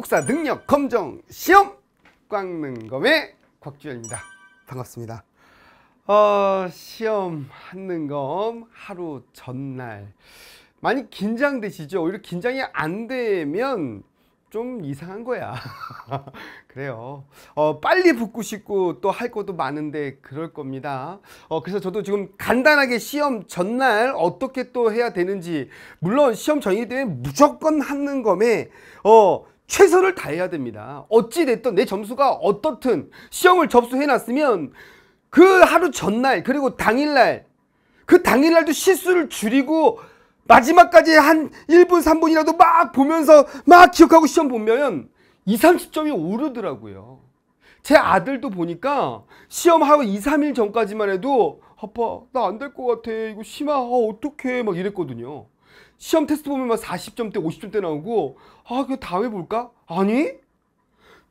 한국사 능력 검정 시험 꽝능검의 곽주현입니다. 반갑습니다. 어, 시험 한능검 하루 전날 많이 긴장되시죠? 오히려 긴장이 안 되면 좀 이상한 거야. 그래요. 어, 빨리 붙고 싶고 또 할 것도 많은데 그럴 겁니다. 어, 그래서 저도 지금 간단하게 시험 전날 어떻게 또 해야 되는지 물론 시험 전이기 때문에 무조건 하는 검에 어, 최선을 다해야 됩니다. 어찌됐든 내 점수가 어떻든 시험을 접수해놨으면 그 하루 전날 그리고 당일날 그 당일날도 실수를 줄이고 마지막까지 한 1분 3분이라도 막 보면서 막 기억하고 시험 보면 20, 30점이 오르더라고요. 제 아들도 보니까 시험하고 2, 3일 전까지만 해도 아빠 나 안 될 것 같아 이거 심하 아 어떡해 막 이랬거든요. 시험 테스트 보면 막 40점대, 50점대 나오고 아, 그 다음에 볼까? 아니?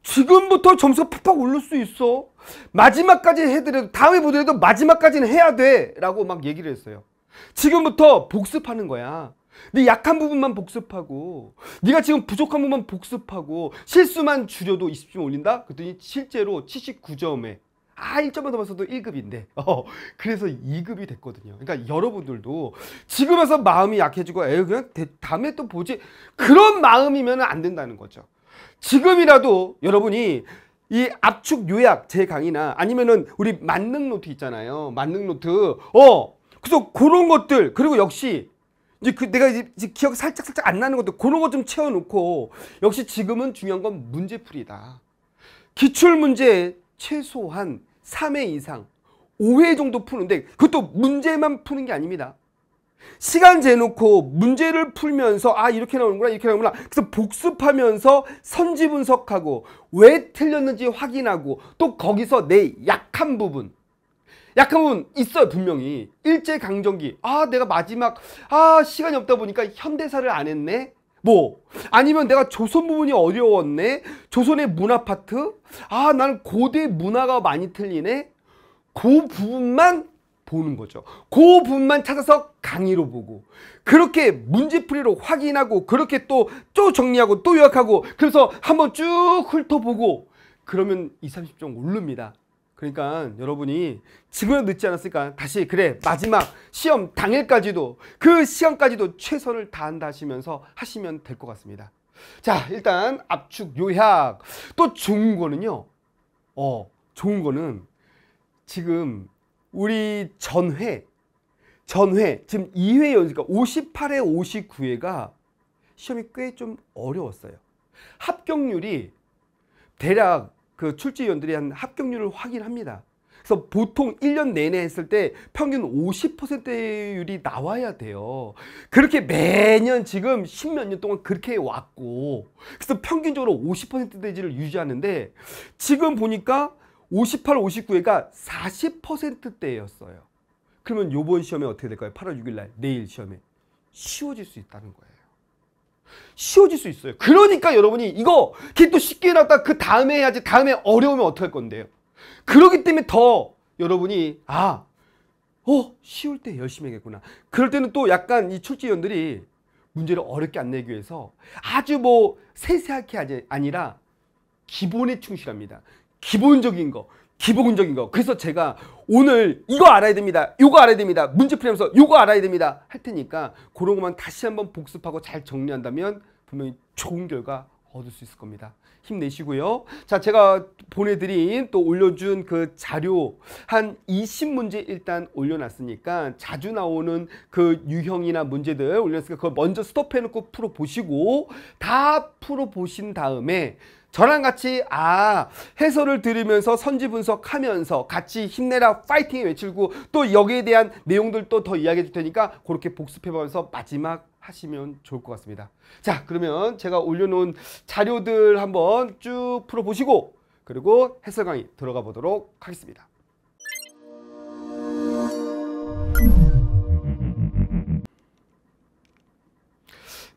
지금부터 점수가 팍팍 오를 수 있어. 마지막까지 해드려도 다음에 보더라도 마지막까지는 해야 돼. 라고 막 얘기를 했어요. 지금부터 복습하는 거야. 네 약한 부분만 복습하고 네가 지금 부족한 부분만 복습하고 실수만 줄여도 20점 올린다? 그랬더니 실제로 79점에 아 1점만 넘어서도 1급인데 어, 그래서 2급이 됐거든요 그러니까 여러분들도 지금 에서 마음이 약해지고 에휴 그냥 대, 다음에 또 보지 그런 마음이면 안 된다는 거죠 지금이라도 여러분이 이 압축 요약 제 강의나 아니면은 우리 만능 노트 있잖아요 만능 노트 어 그래서 그런 것들 그리고 역시 이제 그 내가 이제 기억 살짝 살짝 안 나는 것도 그런 것 좀 채워놓고 역시 지금은 중요한 건 문제풀이다 기출 문제 최소한 3회 이상 5회 정도 푸는데 그것도 문제만 푸는 게 아닙니다. 시간 재놓고 문제를 풀면서 아 이렇게 나오는구나 이렇게 나오는구나 그래서 복습하면서 선지 분석하고 왜 틀렸는지 확인하고 또 거기서 내 약한 부분 약한 부분 있어요 분명히 일제강점기 아 내가 마지막 아 시간이 없다 보니까 현대사를 안 했네 뭐 아니면 내가 조선 부분이 어려웠네 조선의 문화파트 아 나는 고대 문화가 많이 틀리네 그 부분만 보는 거죠 그 부분만 찾아서 강의로 보고 그렇게 문제풀이로 확인하고 그렇게 또 또 정리하고 또 요약하고 그래서 한번 쭉 훑어보고 그러면 2 30점 오릅니다 그러니까 여러분이 지금은 늦지 않았으니까 다시 그래 마지막 시험 당일까지도 그 시험까지도 최선을 다한다 하시면서 하시면 될 것 같습니다 자 일단 압축 요약 또 좋은 거는요 어 좋은 거는 지금 우리 전회 전회 지금 2회 연습니까 그러니까 58회 59회가 시험이 꽤 좀 어려웠어요 합격률이 대략 그 출제위원들이 한 합격률을 확인합니다. 그래서 보통 1년 내내 했을 때 평균 50%율이 나와야 돼요. 그렇게 매년 지금 10몇 년 동안 그렇게 왔고 그래서 평균적으로 50%대지를 유지하는데 지금 보니까 58, 59회가 40%대였어요. 그러면 요번 시험에 어떻게 될까요? 8월 6일 날 내일 시험에 쉬워질 수 있다는 거예요. 쉬워질 수 있어요. 그러니까 여러분이 이거 또 쉽게 해놨다 그 다음에 해야지 다음에 어려우면 어떡할 건데요. 그러기 때문에 더 여러분이 아, 어 쉬울 때 열심히 해겠구나 그럴 때는 또 약간 이 출제위원들이 문제를 어렵게 안 내기 위해서 아주 뭐 세세하게 아니라 기본에 충실합니다. 기본적인 거 기본적인 거. 그래서 제가 오늘 이거 알아야 됩니다. 이거 알아야 됩니다. 문제 풀면서 이거 알아야 됩니다. 할 테니까 그런 것만 다시 한번 복습하고 잘 정리한다면 분명히 좋은 결과 얻을 수 있을 겁니다. 힘내시고요. 자, 제가 보내드린 또 올려준 그 자료 한 20문제 일단 올려놨으니까 자주 나오는 그 유형이나 문제들 올려놨으니까 그걸 먼저 스톱해놓고 풀어보시고 다 풀어보신 다음에 저랑 같이 아 해설을 들으면서 선지 분석하면서 같이 힘내라 파이팅 외치고 또 여기에 대한 내용들도 더 이야기해 줄 테니까 그렇게 복습해보면서 마지막 하시면 좋을 것 같습니다. 자 그러면 제가 올려놓은 자료들 한번 쭉 풀어보시고 그리고 해설 강의 들어가 보도록 하겠습니다.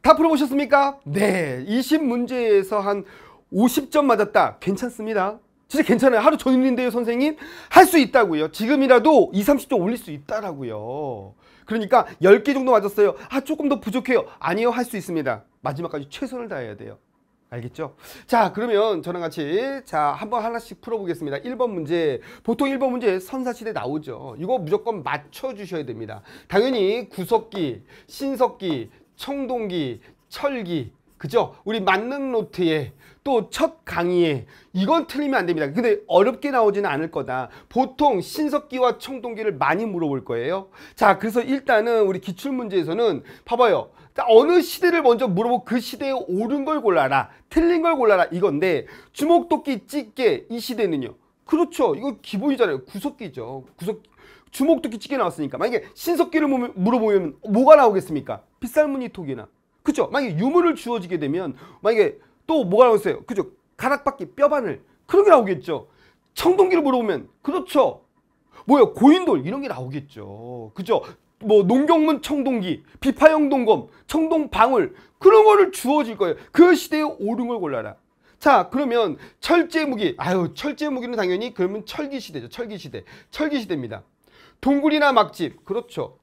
다 풀어보셨습니까? 네, 20문제에서 한 50점 맞았다. 괜찮습니다. 진짜 괜찮아요. 하루 전일인데요, 선생님. 할 수 있다고요. 지금이라도 2, 30점 올릴 수 있다라고요. 그러니까 10개 정도 맞았어요. 아, 조금 더 부족해요. 아니요, 할 수 있습니다. 마지막까지 최선을 다해야 돼요. 알겠죠? 자, 그러면 저랑 같이 자, 한번 하나씩 풀어보겠습니다. 1번 문제. 보통 1번 문제 선사시대 나오죠. 이거 무조건 맞춰주셔야 됩니다. 당연히 구석기, 신석기, 청동기, 철기 그죠? 우리 맞는 노트에 또 첫 강의에 이건 틀리면 안 됩니다. 근데 어렵게 나오지는 않을 거다. 보통 신석기와 청동기를 많이 물어볼 거예요. 자, 그래서 일단은 우리 기출문제에서는 봐봐요. 어느 시대를 먼저 물어보고 그 시대에 옳은 걸 골라라. 틀린 걸 골라라. 이건데 주목도끼 찌게이 시대는요. 그렇죠. 이거 기본이잖아요. 구석기죠. 구석 주목도끼 찌게 나왔으니까. 만약에 신석기를 물어보면 뭐가 나오겠습니까? 빗살무늬 토기나 그죠? 만약에 유물을 주어지게 되면 만약에 또 뭐가 나오겠어요? 그죠? 가락바퀴, 뼈바늘 그런 게 나오겠죠. 청동기를 물어보면 그렇죠. 뭐야 고인돌 이런 게 나오겠죠. 그죠? 뭐 농경문 청동기, 비파형 동검, 청동 방울 그런 거를 주어질 거예요. 그 시대에 옳은 걸 골라라. 자 그러면 철제 무기 아유 철제 무기는 당연히 그러면 철기 시대죠. 철기 시대 철기 시대입니다. 동굴이나 막집 그렇죠.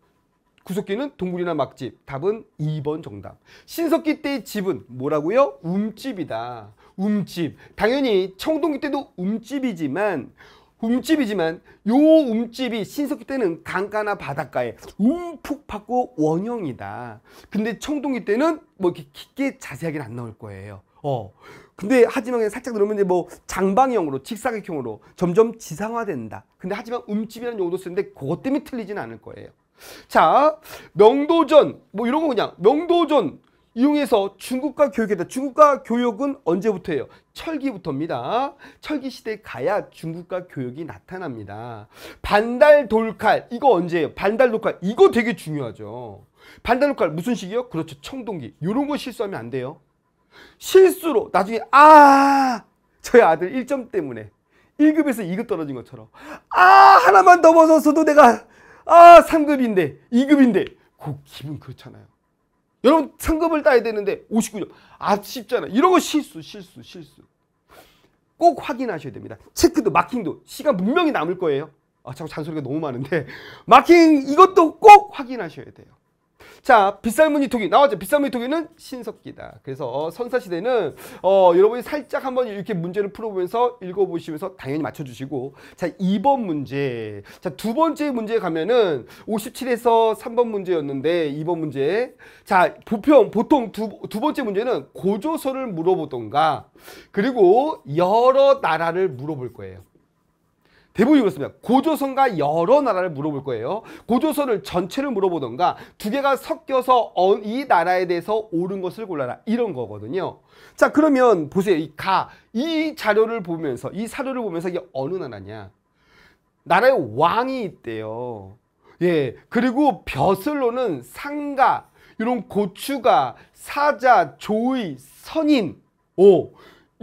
구석기는 동굴이나 막집. 답은 2번 정답. 신석기 때의 집은 뭐라고요? 움집이다. 움집. 당연히 청동기 때도 움집이지만 움집이지만 요 움집이 신석기 때는 강가나 바닷가에 움푹 파고 원형이다. 근데 청동기 때는 뭐 이렇게 깊게 자세하게는 안 나올 거예요. 어. 근데 하지만 살짝 들으면 이제 뭐 장방형으로 직사각형으로 점점 지상화된다. 근데 하지만 움집이라는 용어도 쓰는데 그것 때문에 틀리진 않을 거예요. 자, 명도전 뭐 이런 거 그냥 명도전 이용해서 중국과 교육에다 중국과 교육은 언제부터예요? 철기부터입니다. 철기 시대에 가야 중국과 교육이 나타납니다. 반달 돌칼 이거 언제예요? 반달 돌칼 이거 되게 중요하죠. 반달 돌칼 무슨 식이요? 그렇죠. 청동기 이런 거 실수하면 안 돼요. 실수로 나중에 아 저희 아들 1점 때문에 1급에서 2급 떨어진 것처럼 아 하나만 넘어섰어도 내가 아 3급인데 2급인데 그 기분 그렇잖아요. 여러분 3급을 따야 되는데 59점 아쉽잖아요. 이런 거 실수 실수 실수. 꼭 확인하셔야 됩니다. 체크도 마킹도 시간 분명히 남을 거예요. 아, 참 잔소리가 너무 많은데 마킹 이것도 꼭 확인하셔야 돼요. 자, 빗살무늬 토기 나왔죠. 빗살무늬 토기는 신석기다. 그래서 어, 선사시대는 어, 여러분이 살짝 한번 이렇게 문제를 풀어보면서 읽어보시면서 당연히 맞춰주시고 자, 2번 문제 자, 두 번째 문제 가면은 57에서 3번 문제였는데 2번 문제 자, 보편 보통 두, 두 번째 문제는 고조서를 물어보던가 그리고 여러 나라를 물어볼 거예요. 대부분 이 그렇습니다. 고조선과 여러 나라를 물어볼 거예요. 고조선을 전체를 물어보던가 두 개가 섞여서 어, 이 나라에 대해서 옳은 것을 골라라 이런 거거든요. 자 그러면 보세요. 이 가, 이 자료를 보면서 이 사료를 보면서 이게 어느 나라냐. 나라의 왕이 있대요. 예, 그리고 벼슬로는 상가, 이런 고추가, 사자, 조의, 선인, 오,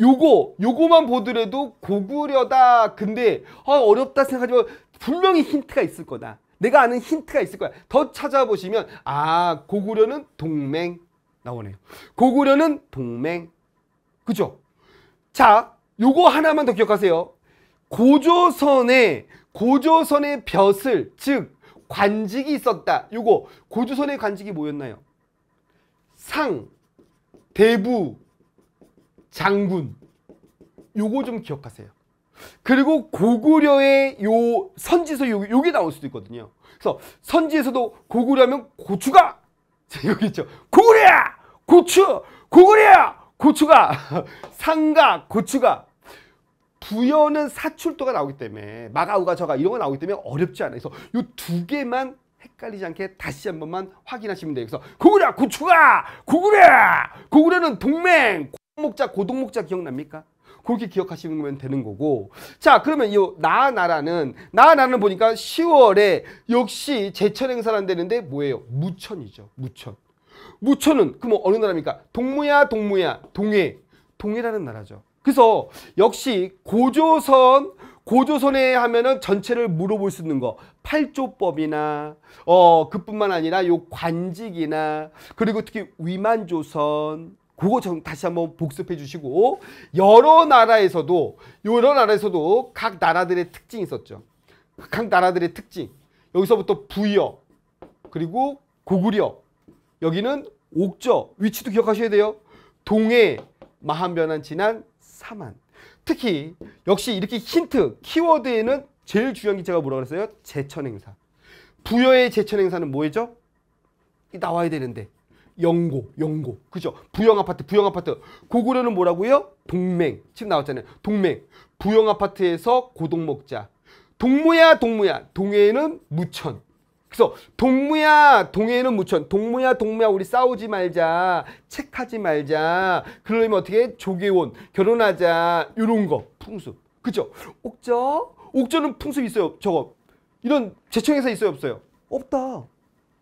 요거 요거만 보더라도 고구려다 근데 아, 어렵다 생각하지만 분명히 힌트가 있을 거다 내가 아는 힌트가 있을 거야 더 찾아보시면 아 고구려는 동맹 나오네요 고구려는 동맹 그죠 자 요거 하나만 더 기억하세요 고조선의 고조선의 벼슬 즉 관직이 있었다 요거 고조선의 관직이 뭐였나요 상 대부 장군 요거 좀 기억하세요. 그리고 고구려의 요 선지서 요게, 요게 나올 수도 있거든요. 그래서 선지에서도 고구려면 고추가 여기 있죠. 고구려야! 고추! 고구려야! 고추가! 상가! 고추가! 부여는 사출도가 나오기 때문에 마가우가 저가 이런 거 나오기 때문에 어렵지 않아요. 그래서 요 두 개만 헷갈리지 않게 다시 한 번만 확인하시면 돼요. 그래서 고구려! 고추가! 고구려! 고구려는 동맹! 목자 고동목자 기억납니까? 그렇게 기억하시면 되는 거고 자 그러면 이 나나라는 나나는 보니까 10월에 역시 제천 행사는 되는데 뭐예요? 무천이죠 무천 무천은 그럼 어느 나라입니까? 동무야 동무야 동해 동해라는 나라죠 그래서 역시 고조선 고조선에 하면은 전체를 물어볼 수 있는 거 팔조법이나 어 그뿐만 아니라 요 관직이나 그리고 특히 위만조선 그거 좀 다시 한번 복습해 주시고 여러 나라에서도 여러 나라에서도 각 나라들의 특징이 있었죠. 각 나라들의 특징. 여기서부터 부여 그리고 고구려 여기는 옥저 위치도 기억하셔야 돼요. 동해 마한변한 지난 사만 특히 역시 이렇게 힌트 키워드에는 제일 중요한 게 제가 뭐라 그랬어요? 제천 행사. 부여의 제천 행사는 뭐죠? 나와야 되는데 영고, 영고. 그죠? 부영 아파트, 부영 아파트. 고구려는 뭐라고요? 동맹. 지금 나왔잖아요. 동맹. 부영 아파트에서 고동 먹자. 동무야, 동무야. 동해에는 무천. 그래서 동무야, 동해에는 무천. 동무야, 동무야. 우리 싸우지 말자. 책하지 말자. 그러려면 어떻게 조계원. 결혼하자. 요런 거. 풍습. 그죠? 옥저? 옥저는 풍습 있어요. 저거. 이런 제청에서 있어요, 없어요? 없다.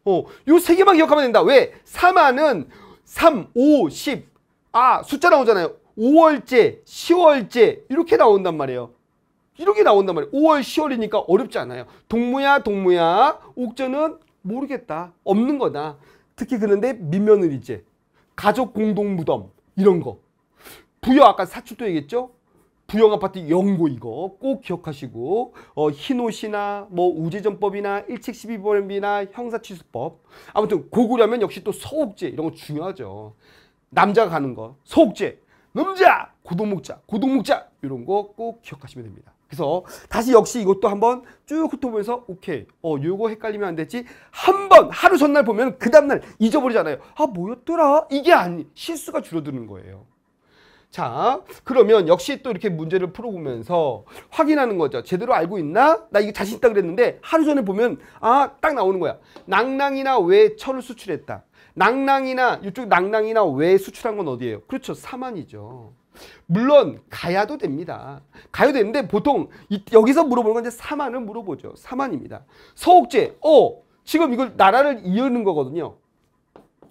어, 요 세 개만 기억하면 된다. 왜? 3만은 3, 5, 10. 아, 숫자 나오잖아요. 5월째, 10월째 이렇게 나온단 말이에요. 이렇게 나온단 말이에요. 5월, 10월이니까 어렵지 않아요. 동무야, 동무야. 옥전은 모르겠다. 없는 거다. 특히 그런데 민면을 이제 가족 공동 무덤 이런 거. 부여 아까 사출도 얘기했죠? 부영 아파트 연고 이거 꼭 기억하시고 어, 흰옷이나 뭐 우제전법이나 일칙 12번비나 형사취수법 아무튼 고구려면 역시 또 서옥제 이런 거 중요하죠. 남자가 가는 거 서옥제 남자 고등목자고등목자 이런 거 꼭 기억하시면 됩니다. 그래서 다시 역시 이것도 한번 쭉 훑어보면서 오케이 어 요거 헷갈리면 안 되지 한번 하루 전날 보면 그 다음날 잊어버리잖아요. 아 뭐였더라 이게 아니 실수가 줄어드는 거예요. 자, 그러면 역시 또 이렇게 문제를 풀어보면서 확인하는 거죠. 제대로 알고 있나? 나 이거 자신 있다 그랬는데 하루 전에 보면 아, 딱 나오는 거야. 낭낭이나 왜 철을 수출했다. 낭낭이나 이쪽 낭낭이나 왜 수출한 건 어디예요? 그렇죠. 사만이죠. 물론 가야도 됩니다. 가야 되는데 보통 이, 여기서 물어보는 건 이제 사만을 물어보죠. 사만입니다. 서옥제. 어, 지금 이걸 나라를 이어는 거거든요.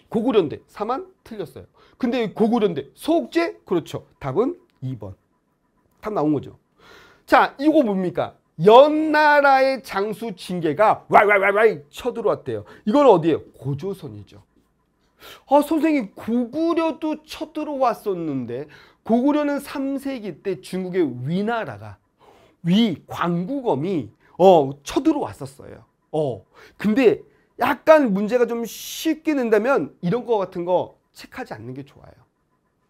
고구려인데 사만 틀렸어요. 근데 고구려인데 소국제? 그렇죠. 답은 2번. 답 나온 거죠. 자, 이거 뭡니까? 연나라의 장수 징계가 와와와와 쳐들어왔대요. 이건 어디예요? 고조선이죠. 아, 선생님 고구려도 쳐들어왔었는데 고구려는 3세기 때 중국의 위나라가 위 광구검이 어, 쳐들어왔었어요. 어. 근데 약간 문제가 좀 쉽게 낸다면 이런 거 같은 거 체크하지 않는 게 좋아요.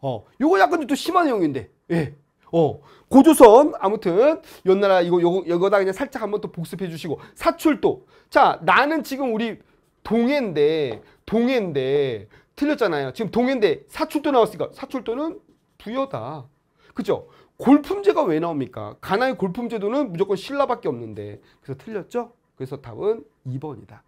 어, 요거 약간 또 심한 내용인데, 예. 어, 고조선, 아무튼, 연나라 이거, 요거, 요거다 그냥 살짝 한번 또 복습해 주시고, 사출도. 자, 나는 지금 우리 동해인데, 동해인데, 틀렸잖아요. 지금 동해인데 사출도 나왔으니까, 사출도는 부여다. 그죠? 골품제가 왜 나옵니까? 가나의 골품제도는 무조건 신라밖에 없는데, 그래서 틀렸죠? 그래서 답은 2번이다.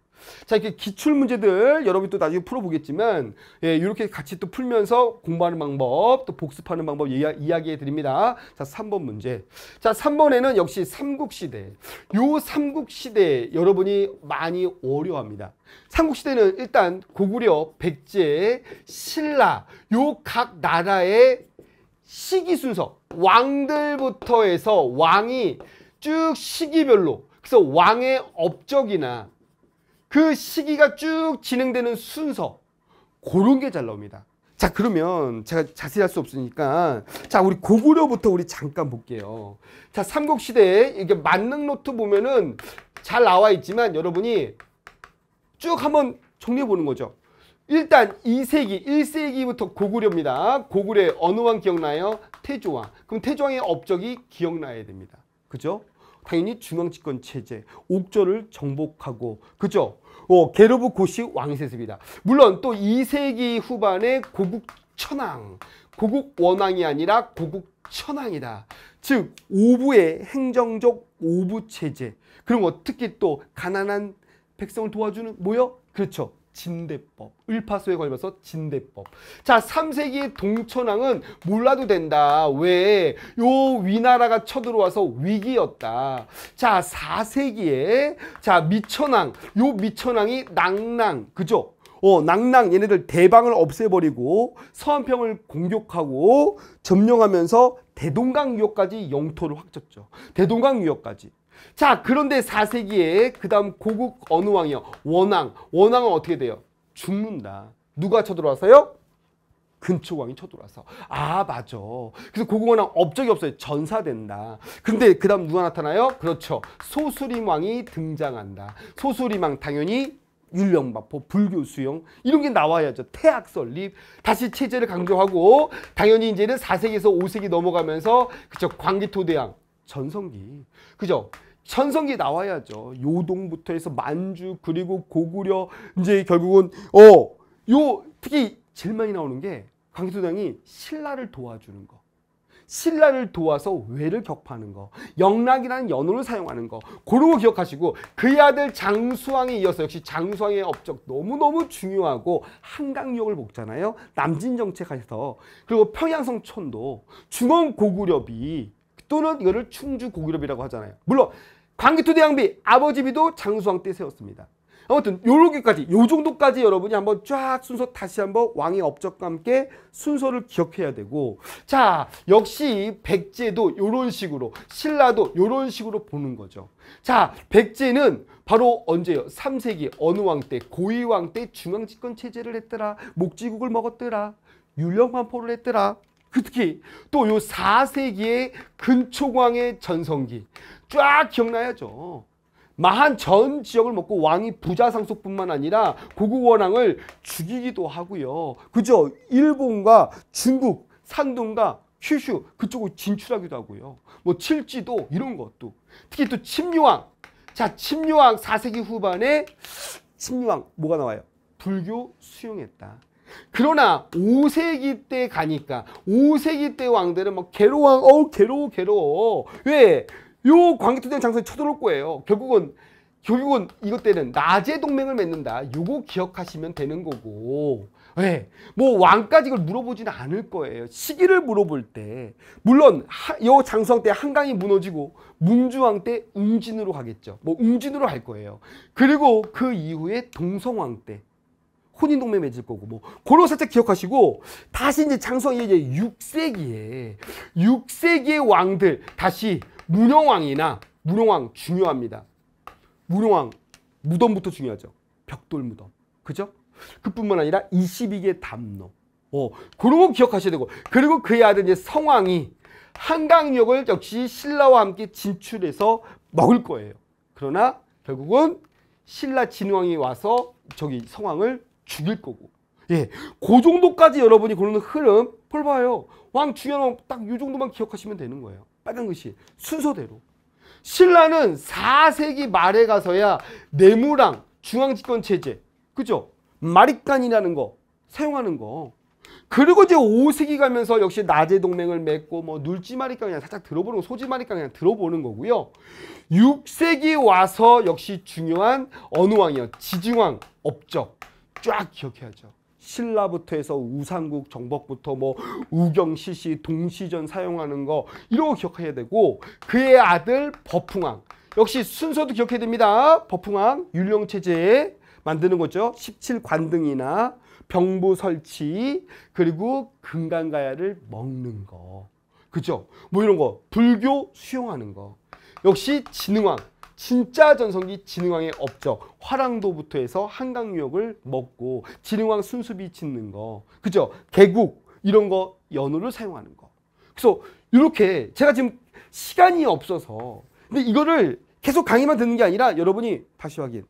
자 이렇게 기출 문제들 여러분이 또 나중에 풀어보겠지만 예, 이렇게 같이 또 풀면서 공부하는 방법 또 복습하는 방법 이야, 이야기해 드립니다. 자 3번 문제. 자 3번에는 역시 삼국시대. 요 삼국시대 여러분이 많이 어려워합니다. 삼국시대는 일단 고구려, 백제, 신라 요 각 나라의 시기 순서 왕들부터 해서 왕이 쭉 시기별로 그래서 왕의 업적이나 그 시기가 쭉 진행되는 순서 그런 게 잘 나옵니다. 자 그러면 제가 자세히 할 수 없으니까 자 우리 고구려부터 우리 잠깐 볼게요. 자 삼국시대에 이게 만능 노트 보면은 잘 나와 있지만 여러분이 쭉 한번 정리해 보는 거죠. 일단 2세기, 1세기부터 고구려입니다. 고구려 어느 왕 기억나요? 태조왕. 그럼 태조왕의 업적이 기억나야 됩니다. 그죠? 당연히 중앙집권 체제, 옥조를 정복하고 그죠? 어, 게르브 고시 왕세습이다. 물론 또 2세기 후반에 고국 천황, 고국 원왕이 아니라 고국 천황이다. 즉 오부의 행정적 오부 체제. 그럼 어떻게 또 가난한 백성을 도와주는 뭐요? 그렇죠. 진대법. 을파수에 걸면서 진대법. 자, 3세기 동천왕은 몰라도 된다. 왜? 요 위나라가 쳐들어와서 위기였다. 자, 4세기에 자, 미천왕. 요 미천왕이 낭낭. 그죠? 어, 낭낭 얘네들 대방을 없애버리고 서한평을 공격하고 점령하면서 대동강 유역까지 영토를 확 쳤죠. 대동강 유역까지. 자 그런데 4세기에 그 다음 고국 어느 왕이요? 원왕. 원왕은 어떻게 돼요? 죽는다. 누가 쳐들어왔어요? 근초왕이 쳐들어와서 아 맞아 그래서 고국원왕 업적이 없어요 전사된다 근데 그 다음 누가 나타나요? 그렇죠 소수림왕이 등장한다 소수림왕 당연히 율령마포 불교 수용 이런 게 나와야죠 태학 설립 다시 체제를 강조하고 당연히 이제는 4세기에서 5세기 넘어가면서 그쵸 광기토대왕 전성기 그죠 선성기 나와야죠. 요동부터 해서 만주 그리고 고구려 이제 결국은 어 요 특히 제일 많이 나오는 게 광개토당이 신라를 도와주는 거. 신라를 도와서 왜를 격파하는 거, 영락이라는 연호를 사용하는 거, 그런 거 기억하시고 그의 아들 장수왕에 이어서 역시 장수왕의 업적 너무너무 중요하고 한강유역을 먹잖아요. 남진정책하셔서 그리고 평양성촌도 중원 고구려비 또는 이거를 충주 고구려비라고 하잖아요. 물론 광개토대왕비 아버지비도 장수왕 때 세웠습니다. 아무튼 요렇게까지 요 정도까지 여러분이 한번 쫙 순서 다시 한번 왕의 업적과 함께 순서를 기억해야 되고 자 역시 백제도 요런 식으로 신라도 요런 식으로 보는 거죠 자 백제는 바로 언제요 3세기 어느 왕 때 고위왕 때 중앙집권 체제를 했더라 목지국을 먹었더라 율령환포를 했더라 특히 또 요 4세기의 근초광의 전성기 쫙 기억나야죠. 마한 전 지역을 먹고 왕이 부자 상속뿐만 아니라 고국 원왕을 죽이기도 하고요. 그죠? 일본과 중국, 산동과 큐슈 그쪽으 진출하기도 하고요. 뭐 칠지도 이런 것도 특히 또 침류왕 자 침류왕 4세기 후반에 침류왕 뭐가 나와요? 불교 수용했다. 그러나 5세기 때 가니까 5세기 때 왕들은 막 괴로워, 어 괴로워 괴로워. 왜? 요 광개토대왕 장선이 쳐들어올 거예요. 결국은 결국은 이것 때는 낮에 동맹을 맺는다. 요거 기억하시면 되는 거고. 네. 뭐 왕까지 이걸 물어보지는 않을 거예요. 시기를 물어볼 때 물론 하, 요 장성 때 한강이 무너지고 문주왕 때 웅진으로 가겠죠. 뭐 웅진으로 갈 거예요. 그리고 그 이후에 동성왕 때 혼인 동맹 맺을 거고 뭐 그런 살짝 기억하시고 다시 이제 장성이 이제 6세기에 6세기의 왕들 다시 문영왕이나 문영왕 중요합니다. 문영왕 무덤부터 중요하죠. 벽돌 무덤. 그죠? 그뿐만 아니라 22개 담로. 어, 그런 거 기억하셔야 되고 그리고 그의 아들 이제 성왕이 한강역을 역시 신라와 함께 진출해서 먹을 거예요. 그러나 결국은 신라 진왕이 와서 저기 성왕을 죽일 거고 예, 그 정도까지 여러분이 고르는 흐름 볼 봐요. 왕 중요한 왕딱요 정도만 기억하시면 되는 거예요. 빨간 것이 순서대로 신라는 4세기 말에 가서야 내무랑 중앙집권 체제 그죠? 마리간이라는거 사용하는 거 그리고 이제 5세기 가면서 역시 낮에 동맹을 맺고 뭐 눌지마리카 그냥 살짝 들어보는 소지마리카 그냥 들어보는 거고요. 6세기 와서 역시 중요한 어느 왕이요? 지중왕 업적 쫙 기억해야죠. 신라부터 해서 우상국 정복부터 뭐 우경시시 동시전 사용하는 거 이런 거 기억해야 되고 그의 아들 버풍왕 역시 순서도 기억해야 됩니다. 버풍왕 율령체제 만드는 거죠. 17관등이나 병부 설치 그리고 금강가야를 먹는 거 그죠? 뭐 이런 거 불교 수용하는 거 역시 진흥왕 진짜 전성기 진흥왕의 업적 화랑도부터 해서 한강유역을 먹고 진흥왕 순수비 짓는 거 그죠? 개국 이런 거 연호를 사용하는 거 그래서 이렇게 제가 지금 시간이 없어서 근데 이거를 계속 강의만 듣는 게 아니라 여러분이 다시 확인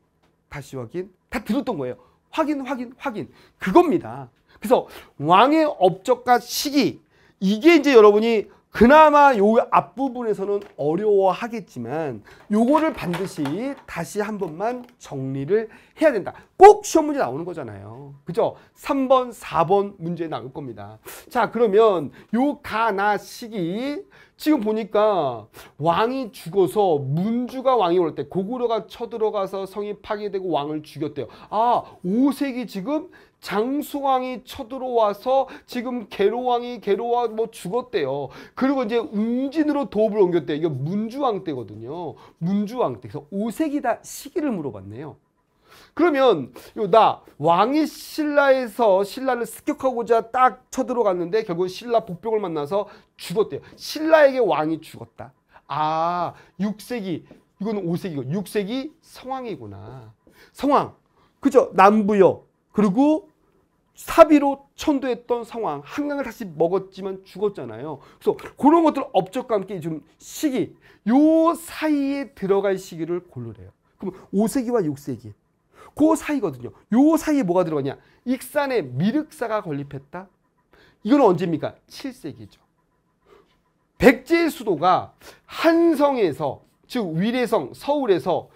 다시 확인 다 들었던 거예요 확인 확인 확인 그겁니다 그래서 왕의 업적과 시기 이게 이제 여러분이 그나마 요 앞부분에서는 어려워하겠지만 요거를 반드시 다시 한 번만 정리를 해야 된다. 꼭 시험 문제 나오는 거잖아요. 그죠? 3번, 4번 문제 나올 겁니다. 자, 그러면 요 가나 시기 지금 보니까 왕이 죽어서 문주가 왕이 올 때 고구려가 쳐들어가서 성이 파괴되고 왕을 죽였대요. 아, 오색이 지금 장수왕이 쳐들어와서 지금 개로왕이 개로와 뭐 죽었대요. 그리고 이제 웅진으로 도읍을 옮겼대. 이게 문주왕 때거든요. 문주왕 때. 그래서 5세기 다 시기를 물어봤네요. 그러면 나 왕이 신라에서 신라를 습격하고자 딱 쳐들어갔는데 결국 신라 복병을 만나서 죽었대요. 신라에게 왕이 죽었다. 아 6세기 이건 5세기고 6세기 성왕이구나. 성왕 그죠 남부여 그리고 사비로 천도했던 상황, 한강을 다시 먹었지만 죽었잖아요. 그래서 그런 것들 업적과 함께 좀 시기, 요 사이에 들어갈 시기를 고르래요. 그럼 5세기와 6세기, 그 사이거든요. 요 사이에 뭐가 들어가냐? 익산에 미륵사가 건립했다. 이건 언제입니까? 7세기죠. 백제 수도가 한성에서 즉 위례성 서울에서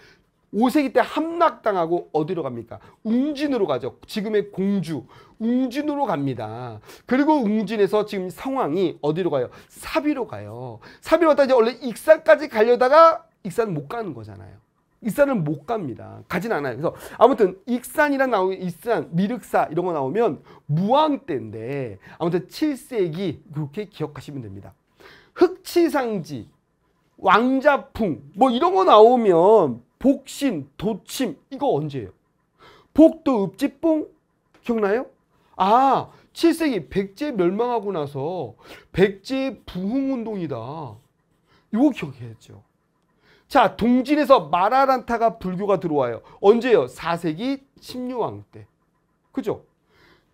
5세기 때 함락당하고 어디로 갑니까? 웅진으로 가죠. 지금의 공주, 웅진으로 갑니다. 그리고 웅진에서 지금 상황이 어디로 가요? 사비로 가요. 사비로 갔다 이제 원래 익산까지 가려다가 익산 못 가는 거잖아요. 익산을 못 갑니다. 가진 않아요. 그래서 아무튼 익산이란 나오는 익산, 미륵사 이런 거 나오면 무왕 때인데 아무튼 7세기 그렇게 기억하시면 됩니다. 흑치상지, 왕자풍 뭐 이런 거 나오면 복신, 도침 이거 언제예요? 복도 읍지뽕 기억나요? 아 7세기 백제 멸망하고 나서 백제 부흥운동이다. 이거 기억해야죠. 자 동진에서 마라란타가 불교가 들어와요. 언제요? 4세기 침류왕 때. 그죠?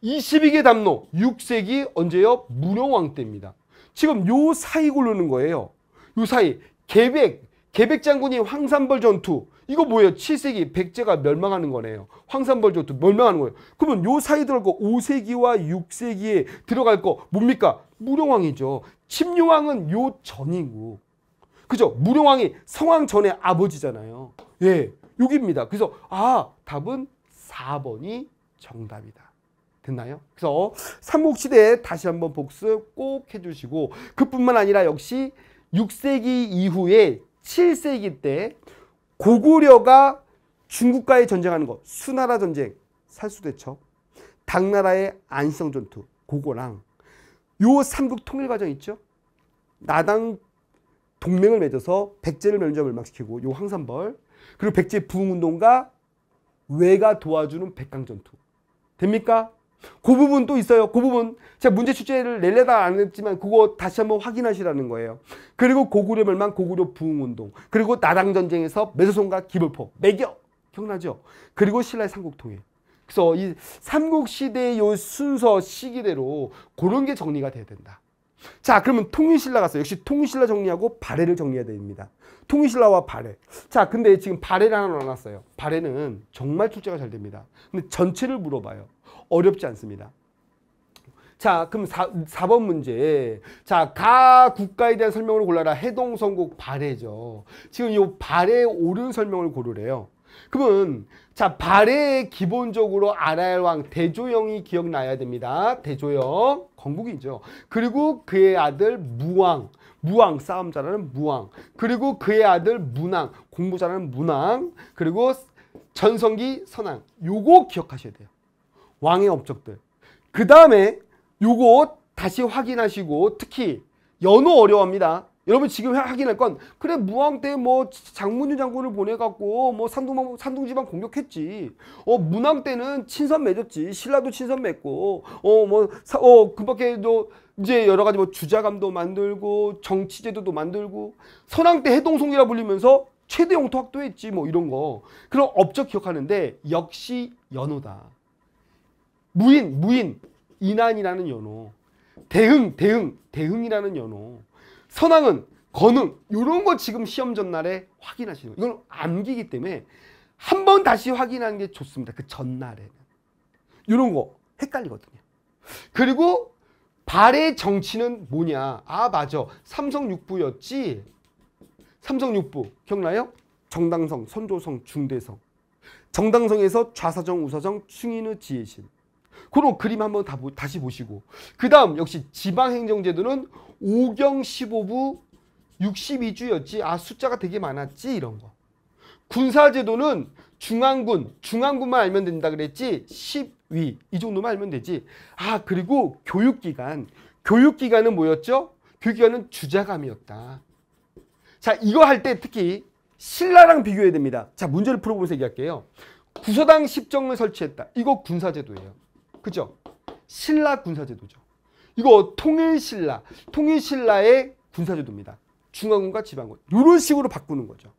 22개 담로 6세기 언제요? 문영왕 때입니다. 지금 요 사이 고르는 거예요. 요 사이 개백, 개백 장군이 황산벌 전투 이거 뭐예요? 7세기 백제가 멸망하는 거네요. 황산벌조도 멸망하는 거예요. 그러면 요 사이 들어갈 거 5세기와 6세기에 들어갈 거 뭡니까? 무령왕이죠. 침룡왕은 요 전이고. 그죠? 무령왕이 성왕 전의 아버지잖아요. 예. 여기입니다. 그래서 아, 답은 4번이 정답이다. 됐나요? 그래서 삼국시대에 다시 한번 복습 꼭 해주시고 그뿐만 아니라 역시 6세기 이후에 7세기 때 고구려가 중국과의 전쟁하는 거 수나라 전쟁 살수대첩 당나라의 안성 전투 고고랑 요 삼국 통일 과정 있죠 나당 동맹을 맺어서 백제를 면접 을막시키고 요 황산벌 그리고 백제 부흥운동과 왜가 도와주는 백강전투 됩니까? 그 부분 또 있어요. 그 부분. 제가 문제 출제를 낼려다안 했지만 그거 다시 한번 확인하시라는 거예요. 그리고 고구려 멸망, 고구려 부흥운동. 그리고 나당 전쟁에서 메소손과 기벌포, 매겨. 기억나죠? 그리고 신라의 삼국통일. 그래서 이 삼국시대의 요 순서 시기대로 그런 게 정리가 돼야 된다. 자 그러면 통일신라 갔어 역시 통일신라 정리하고 발해를 정리해야 됩니다. 통일신라와 발해. 자 근데 지금 발해를 하나 넣어어요 발해는 정말 출제가 잘 됩니다. 근데 전체를 물어봐요. 어렵지 않습니다. 자, 그럼 4, 4번 문제. 자, 가 국가에 대한 설명으 골라라. 해동, 선곡, 발해죠. 지금 이 발해 옳은 설명을 고르래요. 그러면 자, 발해 기본적으로 아야왕 대조영이 기억나야 됩니다. 대조영 건국이죠. 그리고 그의 아들 무왕. 무왕 싸움 잘하는 무왕. 그리고 그의 아들 문왕 공부 잘하는 문왕. 그리고 전성기 선왕. 요거 기억하셔야 돼요. 왕의 업적들. 그 다음에 요거 다시 확인하시고 특히 연호 어려워합니다. 여러분 지금 확인할 건 그래 무왕 때 뭐 장문유 장군을 보내갖고 뭐산둥산둥지방 공격했지 어 문왕 때는 친선 맺었지 신라도 친선 맺고 어 뭐어 그밖에도 뭐 어, 이제 여러 가지 뭐 주자감도 만들고 정치제도도 만들고 선왕 때 해동송이라 불리면서 최대 영토 확도했지 뭐 이런 거 그런 업적 기억하는데 역시 연호다. 무인, 무인, 인안이라는 연호. 대흥, 대흥, 대흥이라는 연호. 선왕은 거흥 이런 거 지금 시험 전날에 확인하시는 거 이건 암기기 때문에 한 번 다시 확인하는 게 좋습니다. 그 전날에는. 이런 거 헷갈리거든요. 그리고 발의 정치는 뭐냐. 아 맞아. 삼성 육부였지. 삼성 육부 기억나요? 정당성, 선조성, 중대성. 정당성에서 좌사정, 우사정, 충인의 지혜신. 그런 그림 한번 다, 다시 보시고 그 다음 역시 지방행정제도는 5경 15부 62주였지 아 숫자가 되게 많았지 이런 거 군사제도는 중앙군 중앙군만 알면 된다 그랬지 10위 이 정도만 알면 되지 아 그리고 교육기관 교육기관은 뭐였죠? 교육기관은 주자감이었다 자 이거 할 때 특히 신라랑 비교해야 됩니다 자 문제를 풀어보면서 얘기할게요 구서당 1 0정을 설치했다 이거 군사제도예요 그죠? 신라 군사제도죠. 이거 통일신라, 통일신라의 군사제도입니다. 중앙군과 지방군. 이런 식으로 바꾸는 거죠.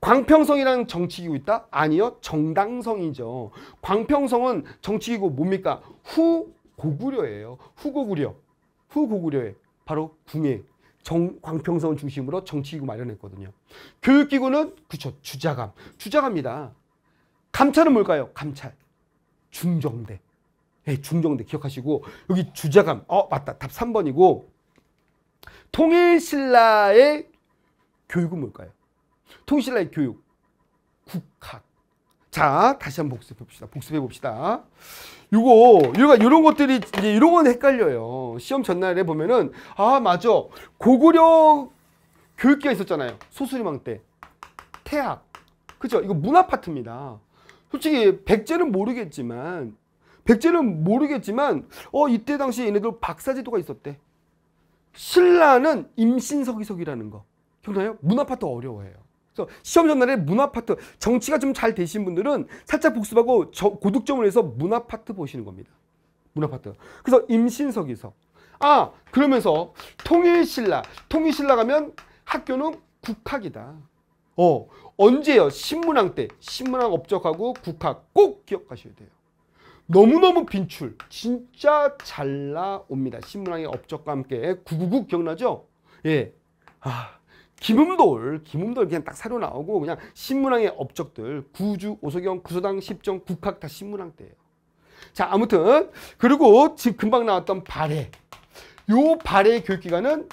광평성이라는 정치기구 있다? 아니요. 정당성이죠. 광평성은 정치기구 뭡니까? 후고구려예요. 후고구려. 후고구려에 바로 궁예. 정, 광평성을 중심으로 정치기구 마련했거든요. 교육기구는 그쵸 주자감. 주자감입니다. 감찰은 뭘까요? 감찰. 중정대. 에중정대 예, 기억하시고 여기 주자감 어 맞다 답 3번이고 통일신라의 교육은 뭘까요? 통일신라의 교육 국학 자 다시 한번 복습해 봅시다 복습해 봅시다 요거 요가 요런 것들이 이제 이런 건 헷갈려요 시험 전날에 보면은 아 맞아 고구려 교육기가 있었잖아요 소수림왕때 태학 그죠 이거 문화파트입니다 솔직히 백제는 모르겠지만 백제는 모르겠지만 어 이때 당시 얘네들 박사제도가 있었대. 신라는 임신서기석이라는 거 기억나요? 문화파트 어려워해요. 그래서 시험 전날에 문화파트 정치가 좀 잘 되신 분들은 살짝 복습하고 저, 고득점을 해서 문화파트 보시는 겁니다. 문화파트. 그래서 임신서기석. 아 그러면서 통일신라 통일신라 가면 학교는 국학이다. 어 언제요? 신문왕 때 신문왕 업적하고 국학 꼭 기억하셔야 돼요. 너무너무 빈출 진짜 잘 나옵니다 신문왕의 업적과 함께 999 기억나죠? 예. 아 김음돌 김음돌 그냥 딱 사료 나오고 그냥 신문왕의 업적들 구주 오소경 구소당 십정 국학 다 신문왕 때예요 자 아무튼 그리고 지금 금방 나왔던 발해 요 발해 교육기관은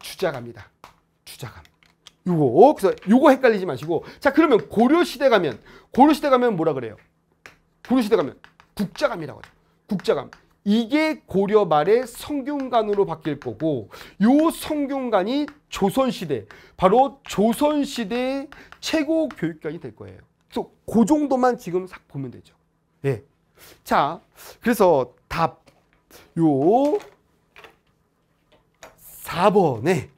주자갑니다 주자감 요거 그래서 요거 헷갈리지 마시고 자 그러면 고려시대 가면 고려시대 가면 뭐라 그래요 고려시대 가면 국자감이라고 하죠. 국자감. 이게 고려 말의 성균관으로 바뀔 거고 요 성균관이 조선시대 바로 조선시대 최고 교육관이 될 거예요. 그래서 그 정도만 지금 싹 보면 되죠. 예. 자, 그래서 답요 4번에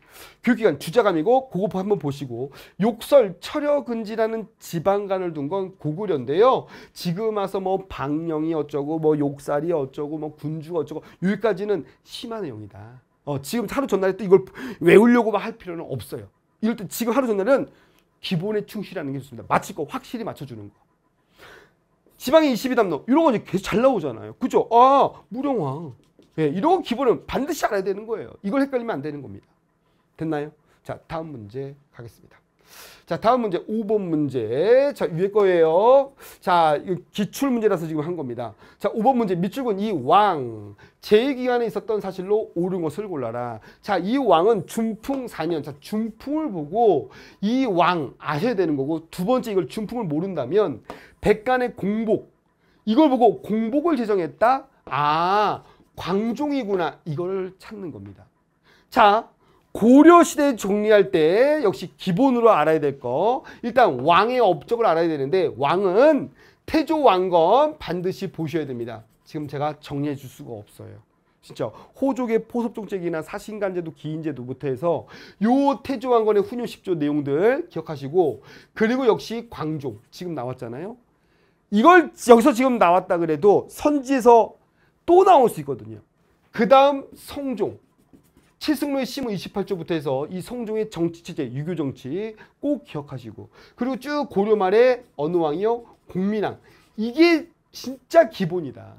교육기관 그 주자감이고 고거 한번 보시고 욕설 철여근지라는 지방간을 둔 건 고구려인데요. 지금 와서 뭐 방령이 어쩌고 뭐 욕살이 어쩌고 뭐 군주 어쩌고 여기까지는 심한 내용이다. 어, 지금 하루 전날에 또 이걸 외우려고 할 필요는 없어요. 이럴 때 지금 하루 전날은 기본에 충실하는 게 좋습니다. 맞출 거 확실히 맞춰주는 거. 지방의 22담론 이런 거 계속 잘 나오잖아요. 그죠? 아 무령왕. 예, 이런 기본은 반드시 알아야 되는 거예요. 이걸 헷갈리면 안 되는 겁니다. 됐나요? 자, 다음 문제 가겠습니다. 자, 다음 문제 5번 문제. 자, 위에 거예요. 자, 기출 문제라서 지금 한 겁니다. 자, 5번 문제 밑줄은 이 왕. 제기간에 있었던 사실로 옳은 것을 골라라. 자, 이 왕은 중풍 4년. 자, 중풍을 보고 이 왕 아셔야 되는 거고 두 번째 이걸 중풍을 모른다면 백간의 공복. 이걸 보고 공복을 제정했다. 아, 광종이구나. 이걸 찾는 겁니다. 자, 고려시대 정리할 때 역시 기본으로 알아야 될 거 일단 왕의 업적을 알아야 되는데 왕은 태조 왕건 반드시 보셔야 됩니다. 지금 제가 정리해 줄 수가 없어요. 진짜 호족의 포섭정책이나 사신간제도 기인제도부터 해서 요 태조 왕건의 훈유 1조 내용들 기억하시고 그리고 역시 광종 지금 나왔잖아요. 이걸 여기서 지금 나왔다 그래도 선지에서 또 나올 수 있거든요. 그 다음 성종 칠승로의 심은 28조부터 해서 이 성종의 정치체제, 유교정치 꼭 기억하시고 그리고 쭉 고려 말에 어느 왕이요? 공민왕. 이게 진짜 기본이다.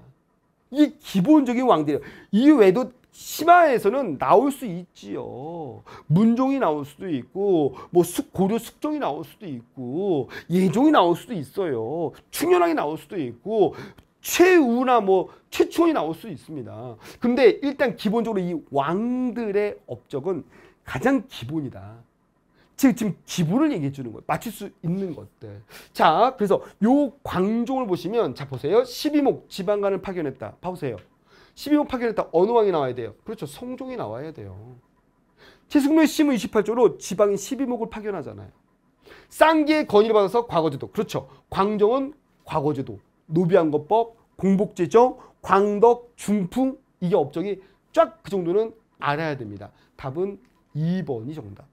이 기본적인 왕들이요이 외에도 심화에서는 나올 수 있지요. 문종이 나올 수도 있고 뭐 고려 숙종이 나올 수도 있고 예종이 나올 수도 있어요. 충현왕이 나올 수도 있고 최우나 뭐 최충이 나올 수 있습니다. 근데 일단 기본적으로 이 왕들의 업적은 가장 기본이다. 즉 지금 기본을 얘기해 주는 거예요. 맞출 수 있는 것들. 자, 그래서 요 광종을 보시면 자 보세요. 12목 지방관을 파견했다. 봐보세요. 12목 파견했다. 어느 왕이 나와야 돼요? 그렇죠. 성종이 나와야 돼요. 최승로의 심은 28조로 지방인 12목을 파견하잖아요. 쌍기의 건의를 받아서 과거제도. 그렇죠. 광종은 과거제도. 노비안거법, 공복제정, 광덕, 중풍 이게 업적이 쫙 그 정도는 알아야 됩니다. 답은 2번이 정답.